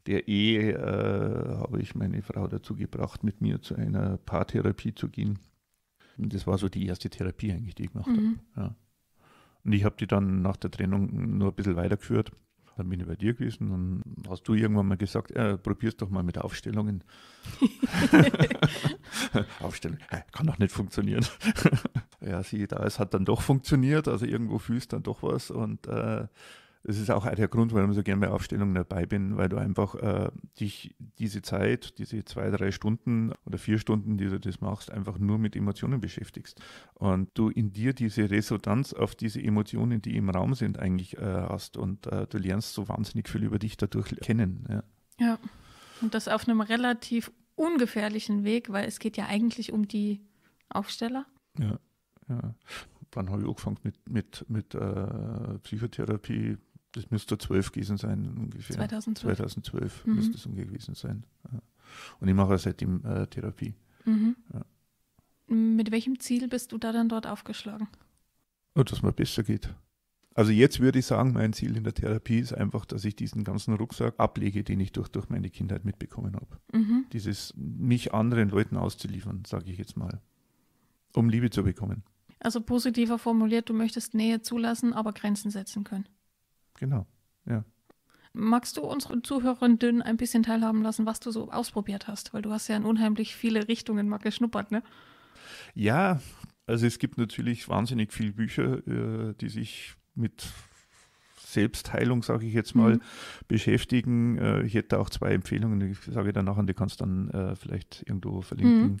der Ehe äh, habe ich meine Frau dazu gebracht, mit mir zu einer Paartherapie zu gehen. Und das war so die erste Therapie eigentlich, die ich gemacht mhm. habe. Ja. Und ich habe die dann nach der Trennung nur ein bisschen weitergeführt. Dann bin ich bei dir gewesen und hast du irgendwann mal gesagt, äh, probier's doch mal mit Aufstellungen. *laughs* Aufstellung, kann doch nicht funktionieren. *laughs* ja, sieh da, es hat dann doch funktioniert, also irgendwo fühlst dann doch was und äh, das ist auch der Grund, warum ich so gerne bei Aufstellungen dabei bin, weil du einfach äh, dich diese Zeit, diese zwei, drei Stunden oder vier Stunden, die du das machst, einfach nur mit Emotionen beschäftigst. Und du in dir diese Resonanz auf diese Emotionen, die im Raum sind, eigentlich äh, hast. Und äh, du lernst so wahnsinnig viel über dich dadurch kennen. Ja. ja. Und das auf einem relativ ungefährlichen Weg, weil es geht ja eigentlich um die Aufsteller. Ja, ja. Wann habe ich angefangen mit, mit, mit äh, Psychotherapie? das müsste 12 gewesen sein, ungefähr. 2012. 2012 mhm. müsste es ungefähr gewesen sein. Und ich mache seitdem halt äh, Therapie. Mhm. Ja. Mit welchem Ziel bist du da dann dort aufgeschlagen? Oh, dass mir besser geht. Also jetzt würde ich sagen, mein Ziel in der Therapie ist einfach, dass ich diesen ganzen Rucksack ablege, den ich durch, durch meine Kindheit mitbekommen habe. Mhm. Dieses mich anderen Leuten auszuliefern, sage ich jetzt mal, um Liebe zu bekommen. Also positiver formuliert, du möchtest Nähe zulassen, aber Grenzen setzen können. Genau, ja. Magst du unsere Zuhörenden ein bisschen teilhaben lassen, was du so ausprobiert hast? Weil du hast ja in unheimlich viele Richtungen mal geschnuppert, ne? Ja, also es gibt natürlich wahnsinnig viele Bücher, äh, die sich mit Selbstheilung, sage ich jetzt mal, mhm. beschäftigen. Äh, ich hätte auch zwei Empfehlungen, ich sage dann nachher, die kannst du dann äh, vielleicht irgendwo verlinken. Mhm.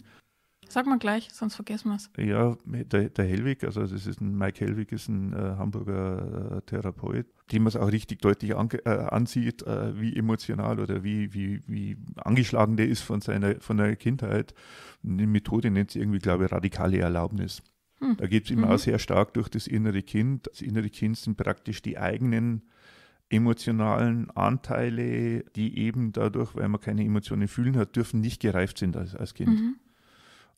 Sag mal gleich, sonst vergessen wir es. Ja, der, der Helwig, also das ist ein Mike Helwig, ist ein äh, Hamburger äh, Therapeut, dem man es auch richtig deutlich an, äh, ansieht, äh, wie emotional oder wie, wie, wie angeschlagen der ist von seiner von der Kindheit. Eine Methode nennt sie irgendwie, glaube ich, radikale Erlaubnis. Hm. Da geht es immer mhm. auch sehr stark durch das innere Kind. Das innere Kind sind praktisch die eigenen emotionalen Anteile, die eben dadurch, weil man keine Emotionen fühlen hat, dürfen nicht gereift sind als, als Kind. Mhm.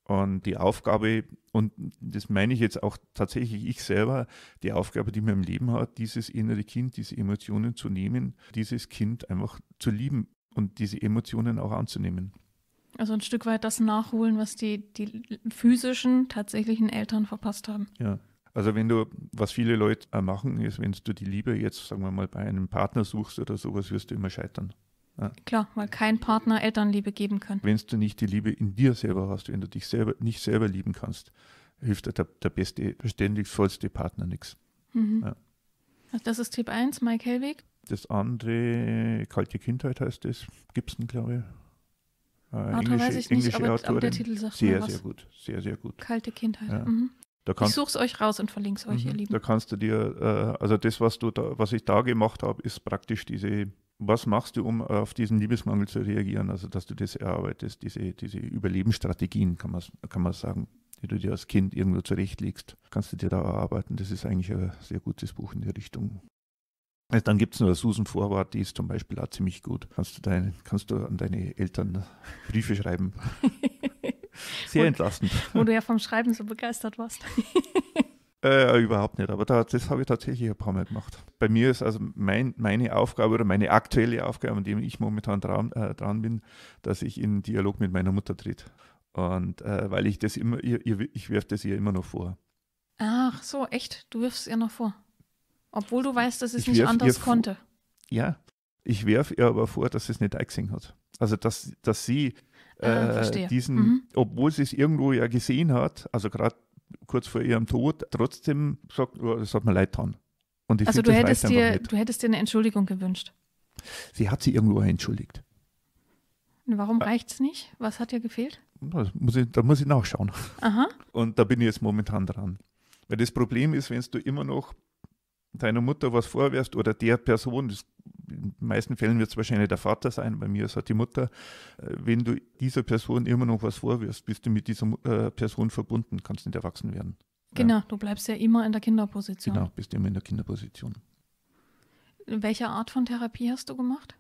Und die Aufgabe, und das meine ich jetzt auch tatsächlich ich selber, die Aufgabe, die man im Leben hat, dieses innere Kind, diese Emotionen zu nehmen, dieses Kind einfach zu lieben und diese Emotionen auch anzunehmen. Also ein Stück weit das nachholen, was die, die physischen, tatsächlichen Eltern verpasst haben. Ja. Also wenn du, was viele Leute machen, ist, wenn du die Liebe jetzt, sagen wir mal, bei einem Partner suchst oder sowas, wirst du immer scheitern. Klar, weil kein Partner Elternliebe geben kann. Wenn du nicht die Liebe in dir selber hast, wenn du dich selber nicht selber lieben kannst, hilft der, der beste, verständnisvollste Partner nichts. Mhm. Ja. Also das ist Tipp 1, Mike Hellweg. Das andere, Kalte Kindheit heißt es, Gibson, glaube ich. Äh, ah, englische, weiß ich nicht, aber, aber, der Titel sagt Sehr, was. sehr gut, sehr, sehr gut. Kalte Kindheit, ja. mhm. Kannst, ich suche es euch raus und verlinke es euch, mhm, ihr Lieben. Da kannst du dir, äh, also das, was du da, was ich da gemacht habe, ist praktisch diese was machst du, um äh, auf diesen Liebesmangel zu reagieren? Also, dass du das erarbeitest, diese, diese Überlebensstrategien, kann man, kann man sagen, die du dir als Kind irgendwo zurechtlegst, kannst du dir da erarbeiten. Das ist eigentlich ein sehr gutes Buch in die Richtung. Äh, dann gibt es noch Susan Vorwort, die ist zum Beispiel auch ziemlich gut. Kannst du, dein, kannst du an deine Eltern Briefe schreiben? *laughs* Sehr entlastend. Wo du ja vom Schreiben so begeistert warst. *laughs* Äh, überhaupt nicht, aber da, das habe ich tatsächlich ein paar Mal gemacht. Bei mir ist also mein, meine Aufgabe oder meine aktuelle Aufgabe, an dem ich momentan dran, äh, dran bin, dass ich in Dialog mit meiner Mutter trete. Und äh, weil ich das immer, ich, ich werfe das ihr immer noch vor. Ach so, echt? Du wirfst es ihr noch vor? Obwohl du weißt, dass es ich nicht anders konnte. Ja, ich werfe ihr aber vor, dass es nicht eingesehen hat. Also, dass, dass sie ah, äh, diesen, mhm. obwohl sie es irgendwo ja gesehen hat, also gerade kurz vor ihrem Tod trotzdem sagt, oh, das hat mir leid getan. Und ich also find, du hättest, dir, du hättest dir eine Entschuldigung gewünscht. Sie hat sie irgendwo entschuldigt. warum ah. reicht es nicht? Was hat dir gefehlt? Muss ich, da muss ich nachschauen. Aha. Und da bin ich jetzt momentan dran. Weil das Problem ist, wenn du immer noch deiner Mutter was vorwirfst oder der Person, das, in den meisten Fällen wird es wahrscheinlich der Vater sein, bei mir ist halt die Mutter, äh, wenn du dieser Person immer noch was vorwirfst, bist du mit dieser äh, Person verbunden, kannst nicht erwachsen werden. Genau, ja. du bleibst ja immer in der Kinderposition. Genau, bist immer in der Kinderposition. Welche Art von Therapie hast du gemacht?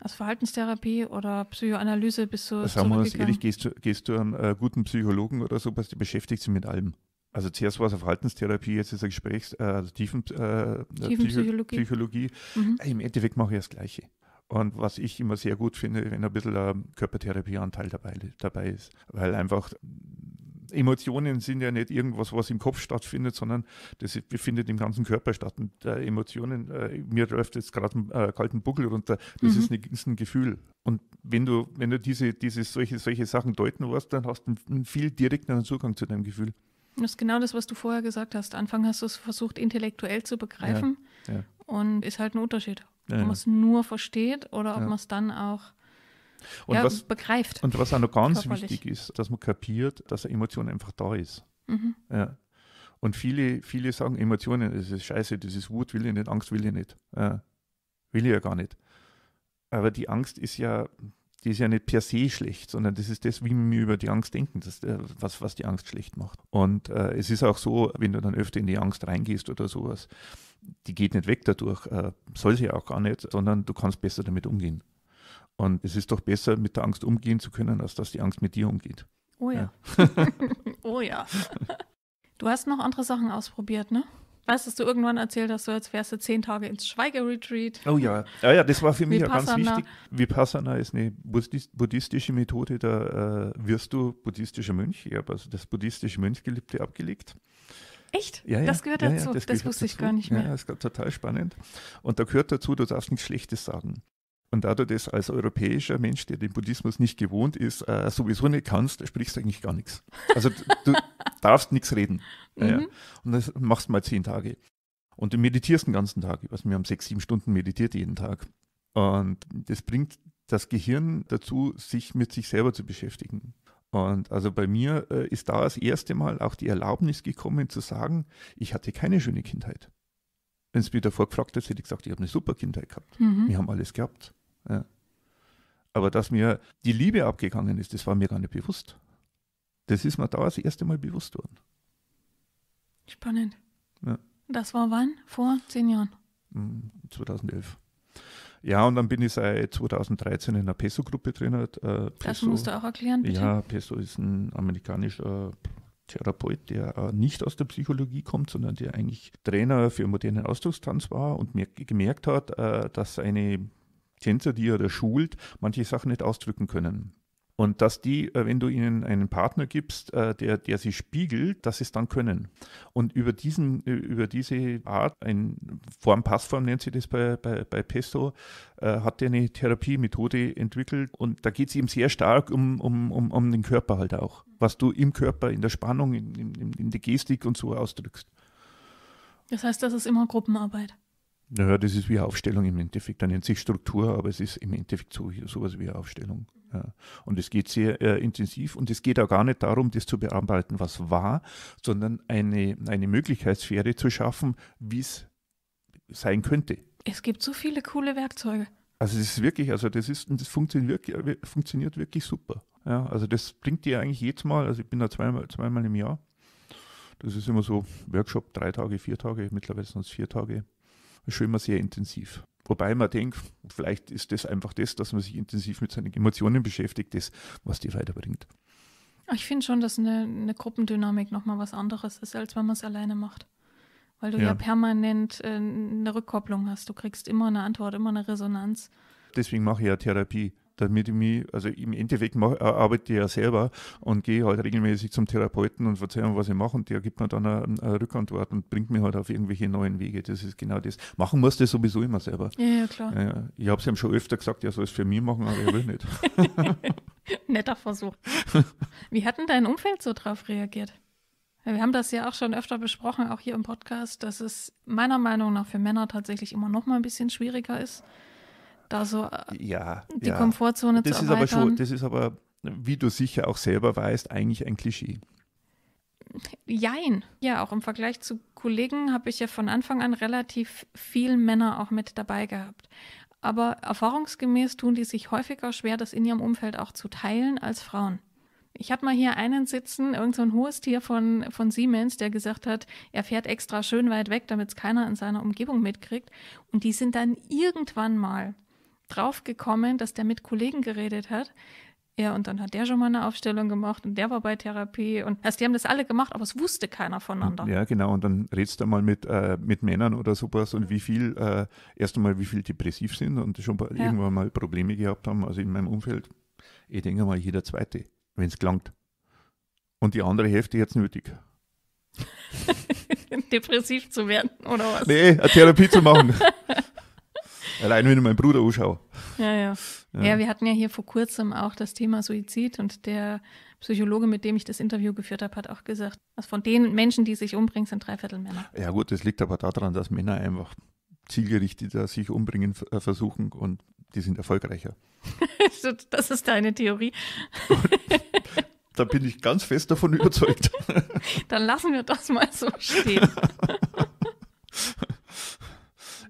Als Verhaltenstherapie oder Psychoanalyse bist du. Sagen wir uns ehrlich, gehst du, gehst du an einen äh, guten Psychologen oder sowas, die beschäftigt sich mit allem. Also zuerst war es eine Verhaltenstherapie, jetzt ist es Gesprächs-, äh, also Tiefen, äh, äh Tiefenpsychologie. Psychologie. Mhm. Äh, Im Endeffekt mache ich das Gleiche. Und was ich immer sehr gut finde, wenn ein bisschen ein Körpertherapieanteil dabei, dabei ist. Weil einfach Emotionen sind ja nicht irgendwas, was im Kopf stattfindet, sondern das findet im ganzen Körper statt. Und äh, Emotionen, äh, mir läuft jetzt gerade einen äh, kalten Buckel runter, das mhm. ist, eine, ist, ein Gefühl. Und wenn du, wenn du diese, diese solche, solche Sachen deuten wirst, dann hast du einen viel direkteren Zugang zu deinem Gefühl. Das ist genau das, was du vorher gesagt hast. Anfang hast du es versucht, intellektuell zu begreifen. Ja, ja. Und ist halt ein Unterschied, ob man es nur versteht oder ob man es dann auch und was, begreift. Und was auch noch ganz wichtig ist, dass man kapiert, dass eine Emotion einfach da ist. Mhm. Ja. Und viele, viele sagen, Emotionen, das ist scheiße, das ist Wut, will ich nicht, Angst will ich nicht. Äh, will ich ja gar nicht. Aber die Angst ist ja, die ist ja nicht per se schlecht, sondern das ist das, wie wir über die Angst denken, das, äh, was, was die Angst schlecht macht. Und äh, es ist auch so, wenn du dann öfter in die Angst reingehst oder sowas, die geht nicht weg dadurch, äh, soll sie auch gar nicht, sondern du kannst besser damit umgehen. Und es ist doch besser, mit der Angst umgehen zu können, als dass die Angst mit dir umgeht. Oh ja. ja. *laughs* oh ja. *laughs* Du hast noch andere Sachen ausprobiert, ne? Weißt du, dass du irgendwann erzählt hast, so als wärst du zehn Tage ins Schweigeretreat. Oh ja. ja, ah ja, das war für mich ja ganz wichtig. Vipassana ist eine buddhistische Methode, da äh, wirst du buddhistischer Mönch. Ich habe also das buddhistische Mönchgelübde abgelegt. Echt? Ja, ja, das gehört dazu. Ja, das, das wusste ich gar nicht mehr. Ja, das ist total spannend. Und da gehört dazu, du darfst nichts Schlechtes sagen. Und da du das als europäischer Mensch, der den Buddhismus nicht gewohnt ist, äh, sowieso nicht kannst, sprichst du eigentlich gar nichts. Also du *laughs* darfst nichts reden. Mhm. Ja. Und das machst du mal zehn Tage. Und du meditierst den ganzen Tag. Also wir haben sechs, sieben Stunden meditiert jeden Tag. Und das bringt das Gehirn dazu, sich mit sich selber zu beschäftigen. Und also bei mir äh, ist da das erste Mal auch die Erlaubnis gekommen zu sagen, ich hatte keine schöne Kindheit. Wenn es mir davor gefragt hätte, hätte ich gesagt, ich habe eine super Kindheit gehabt. Mhm. Wir haben alles gehabt. Ja. Aber dass mir die Liebe abgegangen ist, das war mir gar nicht bewusst. Das ist mir da das erste Mal bewusst worden. Spannend. Ja. Das war wann? Vor zehn Jahren? 2011. Hm, ja, und dann bin ich seit 2013 in einer Peso-Gruppe trainiert. Äh, das musst du auch erklären, bitte. Ja, Peso ist ein amerikanischer Therapeut, der äh, nicht aus der Psychologie kommt, sondern der eigentlich Trainer für modernen Ausdruckstanz war und mir gemerkt hat, äh, dass seine Tänzer, die ihr da schult, manche Sachen nicht ausdrücken können. Und dass die, äh, wenn du ihnen einen Partner gibst, äh, der, der sie spiegelt, dass sie es dann können. Und über, diesen, über diese Art, ein Form, Passform nennt sie das bei, bei, bei Pesto, äh, hat er eine Therapiemethode entwickelt. Und da geht es ihm sehr stark um, um, um, um den Körper halt auch. Was du im Körper, in der Spannung, in, in, in der Gestik und so ausdrückst. Das heißt, das ist immer Gruppenarbeit. Naja, das ist wie Aufstellung im Endeffekt. Da nennt sich Struktur, aber es ist im Endeffekt so, sowas wie Aufstellung. Ja. Und es geht sehr äh, intensiv und es geht auch gar nicht darum, das zu bearbeiten, was war, sondern eine, eine Möglichkeitssphäre zu schaffen, wie es sein könnte. Es gibt so viele coole Werkzeuge. Also das ist wirklich, also das ist, das funktioniert wirklich, funktioniert wirklich super. Ja, also das bringt dir eigentlich jedes Mal, also ich bin da zweimal, zweimal im Jahr. Das ist immer so Workshop, drei Tage, vier Tage, mittlerweile sind es vier Tage ist schon immer sehr intensiv. Wobei man denkt, vielleicht ist das einfach das, dass man sich intensiv mit seinen Emotionen beschäftigt, das, was die weiterbringt. Ich finde schon, dass eine, eine Gruppendynamik nochmal was anderes ist, als wenn man es alleine macht. Weil du ja, ja permanent äh, eine Rückkopplung hast. Du kriegst immer eine Antwort, immer eine Resonanz. Deswegen mache ich ja Therapie damit ich mich, also im Endeffekt mach, äh, arbeite ich ja selber und gehe halt regelmäßig zum Therapeuten und verzeihe ihm, was ich mache und der gibt mir dann eine, eine, Rückantwort und bringt mich halt auf irgendwelche neuen Wege. Das ist genau das. Machen musst du sowieso immer selber. Ja, ja klar. Ja, ich habe es ihm schon öfter gesagt, er soll es für mich machen, aber er will nicht. *laughs* Netter Versuch. Wie hat denn dein Umfeld so drauf reagiert? Wir haben das ja auch schon öfter besprochen, auch hier im Podcast, dass es meiner Meinung nach für Männer tatsächlich immer noch mal ein bisschen schwieriger ist, da so äh, ja, die ja. Komfortzone das zu erweitern. Ist aber schon, das ist aber, wie du sicher auch selber weißt, eigentlich ein Klischee. Jein. Ja, auch im Vergleich zu Kollegen habe ich ja von Anfang an relativ viele Männer auch mit dabei gehabt. Aber erfahrungsgemäß tun die sich häufiger schwer, das in ihrem Umfeld auch zu teilen, als Frauen. Ich hatte mal hier einen sitzen, irgend so ein hohes Tier von, von Siemens, der gesagt hat, er fährt extra schön weit weg, damit es keiner in seiner Umgebung mitkriegt. Und die sind dann irgendwann mal draufgekommen, dass der mit Kollegen geredet hat. Ja, und dann hat der schon mal eine Aufstellung gemacht und der war bei Therapie. Und also die haben das alle gemacht, aber es wusste keiner voneinander. Ja, genau. Und dann redst du mal mit, äh, mit Männern oder sowas und wie viel, äh, erst einmal, wie viel depressiv sind und schon ja. irgendwann mal Probleme gehabt haben. Also in meinem Umfeld, ich denke mal, jeder Zweite, wenn es gelangt. Und die andere Hälfte jetzt nötig. *laughs* Depressiv zu werden oder was? Nee, eine Therapie zu machen. *laughs* Allein wenn ich meinen Bruder anschaue. Ja, ja, ja. Ja, wir hatten ja hier vor kurzem auch das Thema Suizid und der Psychologe, mit dem ich das Interview geführt habe, hat auch gesagt, dass von den Menschen, die sich umbringen, sind drei Viertel Männer. Ja gut, das liegt aber daran, dass Männer einfach zielgerichteter äh, sich umbringen äh, versuchen und die sind erfolgreicher. *laughs* das ist deine Theorie. *laughs* da bin ich ganz fest davon überzeugt. *laughs* Dann lassen wir das mal so stehen.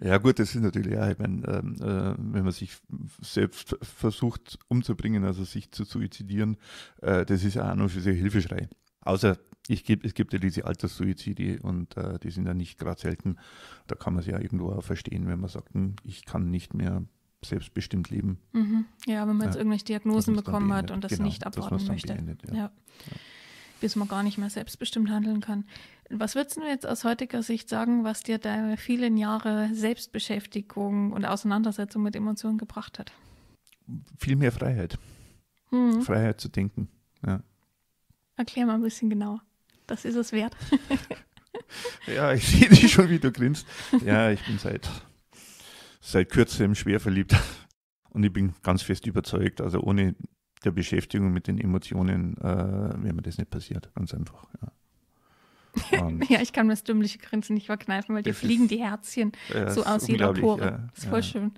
Ja gut, das ist natürlich auch, ich meine, ähm, äh, wenn man sich selbst versucht umzubringen, also sich zu suizidieren, äh, das ist auch noch und für sich Hilfeschrei. Außer ich gibt, es gibt ja diese Alterssuizide und äh, die sind ja nicht gerade selten. Da kann man es ja irgendwo auch verstehen, wenn man sagt, hm, ich kann nicht mehr selbstbestimmt leben. Mhm. Ja, wenn man jetzt ja, irgendwelche Diagnosen bekommen hat und das genau, nicht abwarten möchte. Beendet, ja. Ja. Bis man gar nicht mehr selbstbestimmt handeln kann. Was würdest du jetzt aus heutiger Sicht sagen, was dir deine vielen Jahre Selbstbeschäftigung und Auseinandersetzung mit Emotionen gebracht hat? Viel mehr Freiheit. Mhm. Freiheit zu denken. Ja. Erklär mal ein bisschen genauer. Das ist es wert. *laughs* ja, ich sehe dich schon, wie du grinst. Ja, ich bin seit, seit kürzem schwer verliebt. Und ich bin ganz fest überzeugt, also ohne der Beschäftigung mit den Emotionen äh, wäre mir das nicht passiert. Ganz einfach. Ja. *laughs* ja, ich kann mir das dümmliche Grinsen nicht verkneifen, weil dir fliegen die Herzchen ja, so aus jeder Pore. Ja, ist voll schön.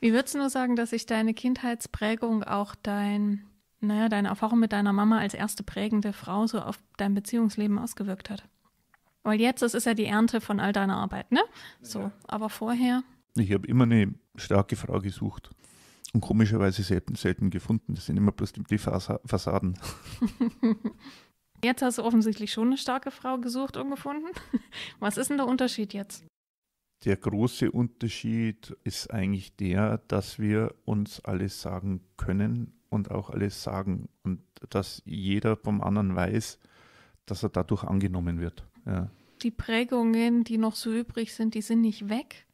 Wie würdest du nur sagen, dass sich deine Kindheitsprägung auch dein, naja, deine Erfahrung mit deiner Mama als erste prägende Frau so auf dein Beziehungsleben ausgewirkt hat? Weil jetzt, das ist ja die Ernte von all deiner Arbeit, ne? So, aber vorher. Ich habe immer eine starke Frau gesucht und komischerweise selten, selten gefunden. Das sind immer bloß die Fasa Fassaden. *laughs* Jetzt hast du offensichtlich schon eine starke Frau gesucht und gefunden. *laughs* Was ist denn der Unterschied jetzt? Der große Unterschied ist eigentlich der, dass wir uns alles sagen können und auch alles sagen und dass jeder vom anderen weiß, dass er dadurch angenommen wird. Ja. Die Prägungen, die noch so übrig sind, die sind nicht weg,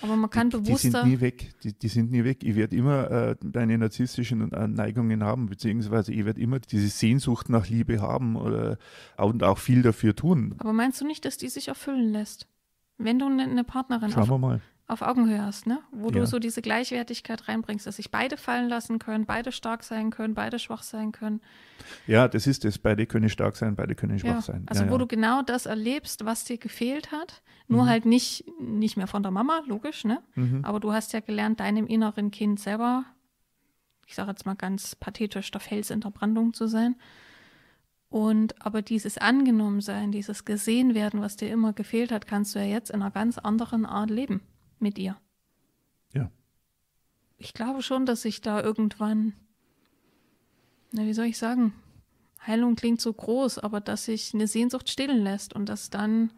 aber man kann die, bewusster. Die sind nie weg. Die, die sind nie weg. Ich werde immer äh, deine narzisstischen äh, Neigungen haben, beziehungsweise ich werde immer diese Sehnsucht nach Liebe haben oder, äh, und auch viel dafür tun. Aber meinst du nicht, dass die sich erfüllen lässt? Wenn du eine ne Partnerin hast. Schauen wir mal auf Augenhöhe hast, ne? wo ja. du so diese Gleichwertigkeit reinbringst, dass sich beide fallen lassen können, beide stark sein können, beide schwach sein können. Ja, das ist es. Beide können stark sein, beide können schwach ja. sein. Also ja, wo du genau das erlebst, was dir gefehlt hat, nur mhm. halt nicht, nicht mehr von der Mama, logisch, ne? Mhm. aber du hast ja gelernt, deinem inneren Kind selber, ich sage jetzt mal ganz pathetisch, der Fels in der Brandung zu sein. Und aber dieses Angenommensein, dieses Gesehenwerden, was dir immer gefehlt hat, kannst du ja jetzt in einer ganz anderen Art leben mit ihr. Ja. Ich glaube schon, dass ich da irgendwann, na, wie soll ich sagen, Heilung klingt so groß, aber dass sich eine Sehnsucht stillen lässt und dass dann,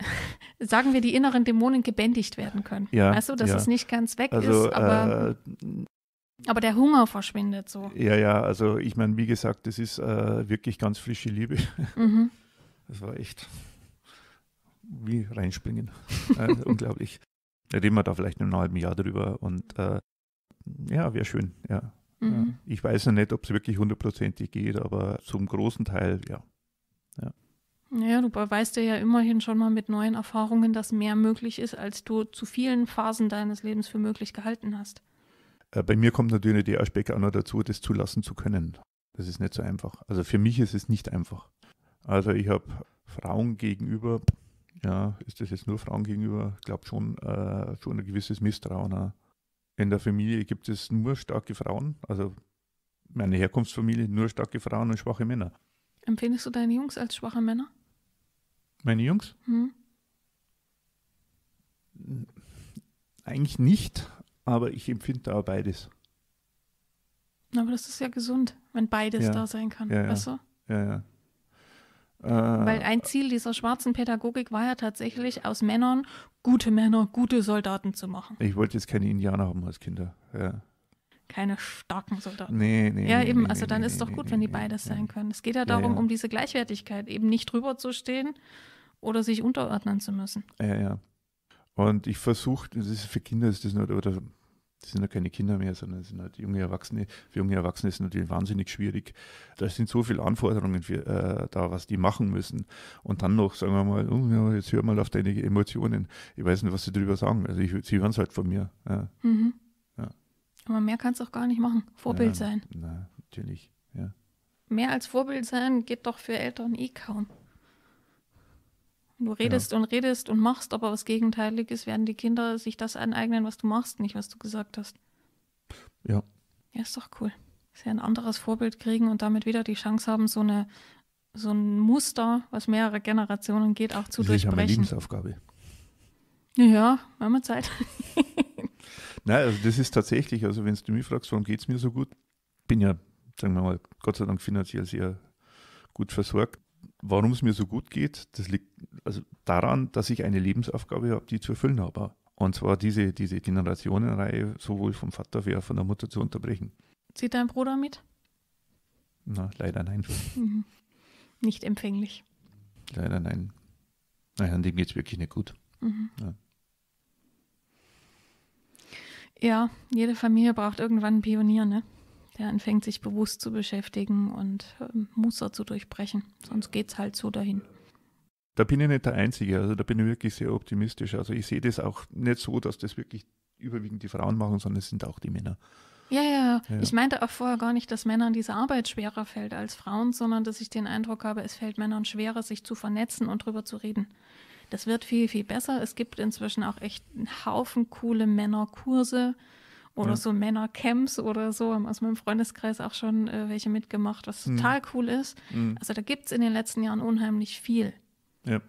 *laughs* sagen wir, die inneren Dämonen gebändigt werden können. Ja. Weißt du, dass ja. es nicht ganz weg also, ist, aber. Äh, aber der Hunger verschwindet so. Ja, ja, also ich meine, wie gesagt, das ist äh, wirklich ganz frische Liebe. *laughs* Mhm. Das war echt wie reinspringen. äh, *laughs* unglaublich reden wir da vielleicht in einem halben Jahr drüber und äh, ja, wäre schön, ja. Mhm. Ich weiß ja nicht, ob es wirklich hundertprozentig geht, aber zum großen Teil ja. ja. Naja, du beweist ja immerhin schon mal mit neuen Erfahrungen, dass mehr möglich ist, als du zu vielen Phasen deines Lebens für möglich gehalten hast. Äh, bei mir kommt natürlich der Aspekt auch noch dazu, das zulassen zu können. Das ist nicht so einfach. Also für mich ist es nicht einfach. Also ich habe Frauen gegenüber ja, ist das jetzt nur Frauen gegenüber? Ich glaube schon, äh, schon ein gewisses Misstrauen. Auch. In der Familie gibt es nur starke Frauen, also meine Herkunftsfamilie, nur starke Frauen und schwache Männer. Empfindest du deine Jungs als schwache Männer? Meine Jungs? Hm. Eigentlich nicht, aber ich empfinde da beides. Aber das ist ja gesund, wenn beides ja. da sein kann, ja, ja. weißt du? Ja, ja. Äh, Weil ein Ziel dieser schwarzen Pädagogik war ja tatsächlich, aus Männern gute Männer, gute Soldaten zu machen. Ich wollte jetzt keine Indianer haben als Kinder. Ja. Keine starken Soldaten. Nee, nee. Ja, eben, nee, also nee, dann ist es doch gut, wenn die beides sein können. Es geht ja darum, ja, ja. um diese Gleichwertigkeit, eben nicht drüber zu stehen oder sich unterordnen zu müssen. Ja, ja. Und ich versuche, das ist für Kinder ist das nur, oder das sind ja keine Kinder mehr, sondern das sind halt junge Erwachsene. Für junge Erwachsene ist es natürlich wahnsinnig schwierig. Da sind so viele Anforderungen für, äh, da, was die machen müssen. Und dann noch, sagen wir mal, oh, ja, jetzt hör mal auf deine Emotionen. Ich weiß nicht, was sie darüber sagen. Also ich, sie hören es halt von mir. Ja. Mhm. Ja. Aber mehr kannst du auch gar nicht machen. Vorbild na, sein. Na, natürlich, ja. Mehr als Vorbild sein geht doch für Eltern eh kaum. Du genau. redest genau. und redest und machst aber was Gegenteiliges, werden die Kinder sich das aneignen, was du machst, nicht was du gesagt hast. Ja. Ja, ist doch cool. Dass sie ein anderes Vorbild kriegen und damit wieder die Chance haben, so, eine, so ein Muster, was mehrere Generationen geht, auch zu das durchbrechen. Das ist Lebensaufgabe. Ja, haben wir Zeit. *laughs* Nein, also das ist tatsächlich, also wenn du mich fragst, warum geht es mir so gut, bin ja, sagen wir mal, Gott sei Dank finanziell sehr gut versorgt warum es mir so gut geht, das liegt also daran, dass ich eine Lebensaufgabe habe, die zu erfüllen habe. Und zwar diese, diese Generationenreihe sowohl vom Vater wie auch von der Mutter zu unterbrechen. Zieht dein Bruder mit? Na, leider nein. Mhm. Nicht empfänglich. Leider nein. Naja, an dem geht es wirklich nicht gut. Mhm. Ja. ja. jede Familie braucht irgendwann einen Pionier, ne? der anfängt, sich bewusst zu beschäftigen und ähm, Muster zu durchbrechen. Sonst geht es halt so dahin. Da bin ich nicht der Einzige, also da bin ich wirklich sehr optimistisch. Also ich sehe das auch nicht so, dass das wirklich überwiegend die Frauen machen, sondern es sind auch die Männer. Ja, ja, ja. Ich meinte auch vorher gar nicht, dass Männern diese Arbeit schwerer fällt als Frauen, sondern dass ich den Eindruck habe, es fällt Männern schwerer, sich zu vernetzen und drüber zu reden. Das wird viel, viel besser. Es gibt inzwischen auch echt einen Haufen coole Männerkurse. Oder ja. so Männercamps oder so, haben aus meinem Freundeskreis auch schon äh, welche mitgemacht, was mhm. total cool ist. Mhm. Also da gibt es in den letzten Jahren unheimlich viel. Ja.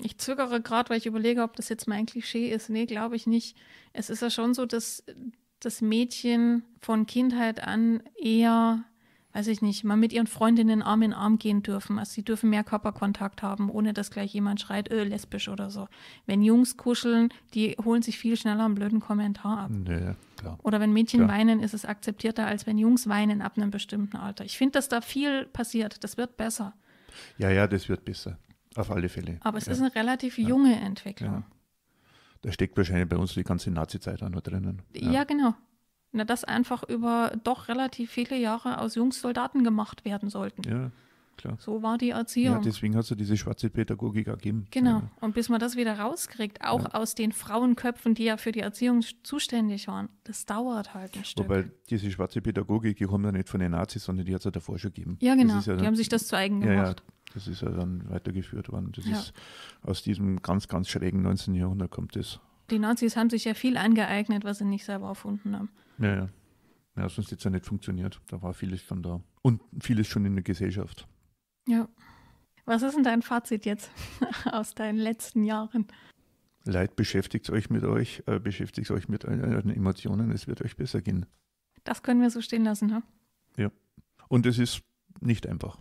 Ich zögere gerade, weil ich überlege, ob das jetzt mein Klischee ist. Nee, glaube ich nicht. Es ist ja schon so, dass äh, das Mädchen von Kindheit an eher weiß ich nicht, mal mit ihren Freundinnen Arm in Arm gehen dürfen. Also sie dürfen mehr Körperkontakt haben, ohne dass gleich jemand schreit, öh, lesbisch oder so. Wenn Jungs kuscheln, die holen sich viel schneller einen blöden Kommentar ab. Nee, klar. Oder wenn Mädchen klar. weinen, ist es akzeptierter, als wenn Jungs weinen ab einem bestimmten Alter. Ich finde, dass da viel passiert. Das wird besser. Ja, ja, das wird besser. Auf alle Fälle. Aber es ja. ist eine relativ junge ja. Entwicklung. Ja. Da steckt wahrscheinlich bei uns die ganze Nazi-Zeit auch noch drinnen. Ja, genau na, dass einfach über doch relativ viele Jahre aus Jungsoldaten gemacht werden sollten. Ja, klar. So war die Erziehung. Ja, deswegen hat sie diese schwarze Pädagogik ergeben. Genau. Ja. Und bis man das wieder rauskriegt, auch ja. aus den Frauenköpfen, die ja für die Erziehung zuständig waren, das dauert halt ein Stück. Wobei diese schwarze Pädagogik, die kommt ja nicht von den Nazis, sondern die hat es ja davor schon gegeben. Ja, genau. Ja dann, die haben sich das zu eigen gemacht. Ja, Das ist ja dann weitergeführt worden. Das ist aus diesem ganz, ganz schrägen 19. Jahrhundert kommt das. Die Nazis haben sich ja viel angeeignet, was sie nicht selber erfunden haben. Ja, ja. Ja, sonst hätte es ja nicht funktioniert. Da war vieles von da. Und vieles schon in der Gesellschaft. Ja. Was ist denn dein Fazit jetzt *laughs* aus deinen letzten Jahren? Leid beschäftigt euch mit euch, äh, beschäftigt euch mit euren Emotionen, es wird euch besser gehen. Das können wir so stehen lassen, ne? Ja. Und es ist nicht einfach.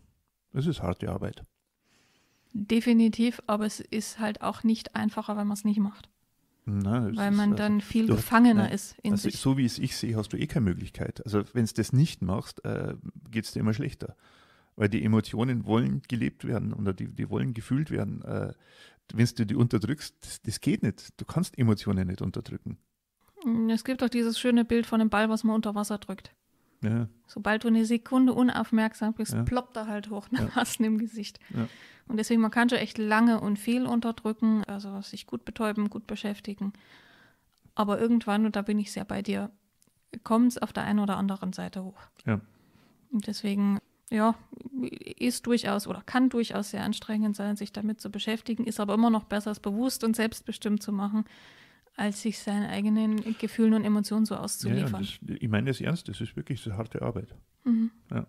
Es ist harte Arbeit. Definitiv, aber es ist halt auch nicht einfacher, wenn man es nicht macht. Nein, weil man ist, äh, dann viel du, gefangener nein, ist. In also sich. So wie es ich sehe, hast du eh keine Möglichkeit. Also wenn du das nicht machst, äh, geht es dir immer schlechter. Weil die Emotionen wollen gelebt werden oder die, die wollen gefühlt werden. Äh, wenn du die unterdrückst, das, das, geht nicht. Du kannst Emotionen nicht unterdrücken. Hm, es gibt doch dieses schöne Bild von einem Ball, was man unter Wasser drückt. Ja. Sobald du eine Sekunde unaufmerksam bist, ja. ploppt er halt hoch, nach ja. hast im Gesicht. Ja. Und deswegen, man kann schon echt lange und viel unterdrücken, also sich gut betäuben, gut beschäftigen. Aber irgendwann, und da bin ich sehr bei dir, kommt es auf der einen oder anderen Seite hoch. Ja. Und deswegen, ja, ist durchaus oder kann durchaus sehr anstrengend sein, sich damit zu beschäftigen, ist aber immer noch besser, es bewusst und selbstbestimmt zu machen, als sich seinen eigenen Gefühlen und Emotionen so auszuliefern. Ja, das, ich meine das ernst, das ist wirklich so harte Arbeit. Mhm. Ja.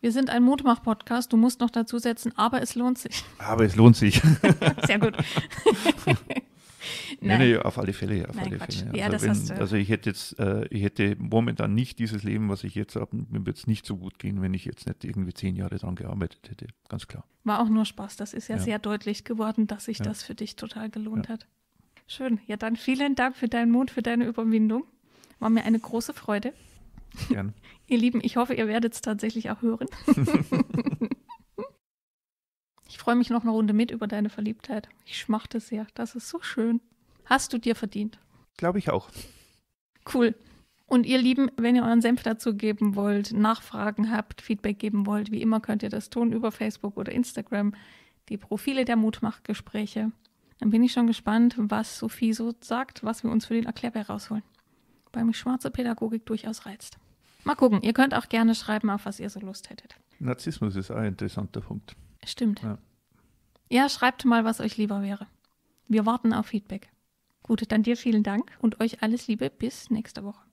Wir sind ein Mutmach-Podcast, du musst noch dazu setzen, aber es lohnt sich. Aber es lohnt sich. *laughs* Sehr gut. *laughs* Nein. Nee, nee, auf alle Fälle. Auf Nein, alle Fälle. Also, ja, das wenn, hast du. also ich hätte jetzt, äh, ich hätte momentan nicht dieses Leben, was ich jetzt habe, mir wird es nicht so gut gehen, wenn ich jetzt nicht irgendwie zehn Jahre daran gearbeitet hätte. Ganz klar. War auch nur Spaß. Das ist ja, ja. sehr deutlich geworden, dass sich ja. das für dich total gelohnt ja. hat. Schön. Ja, dann vielen Dank für deinen Mut, für deine Überwindung. War mir eine große Freude. Gerne. *laughs* ihr Lieben, ich hoffe, ihr werdet es tatsächlich auch hören. *laughs* *laughs* Ich freue mich noch eine Runde mit über deine Verliebtheit. Ich schmachte sehr. Das ist so schön. Hast du dir verdient? Glaube ich auch. Cool. Und ihr Lieben, wenn ihr euren Senf dazu geben wollt, Nachfragen habt, Feedback geben wollt, wie immer könnt ihr das tun über Facebook oder Instagram, die Profile der Mutmachgespräche. Dann bin ich schon gespannt, was Sophie so sagt, was wir uns für den Erklärbär rausholen. Weil mich schwarze Pädagogik durchaus reizt. Mal gucken, ihr könnt auch gerne schreiben, auf was ihr so Lust hättet. Narzissmus ist ein interessanter Punkt. Stimmt. Ja. ja, schreibt mal, was euch lieber wäre. Wir warten auf Feedback. Gut, dann dir vielen Dank und euch alles Liebe bis nächste Woche.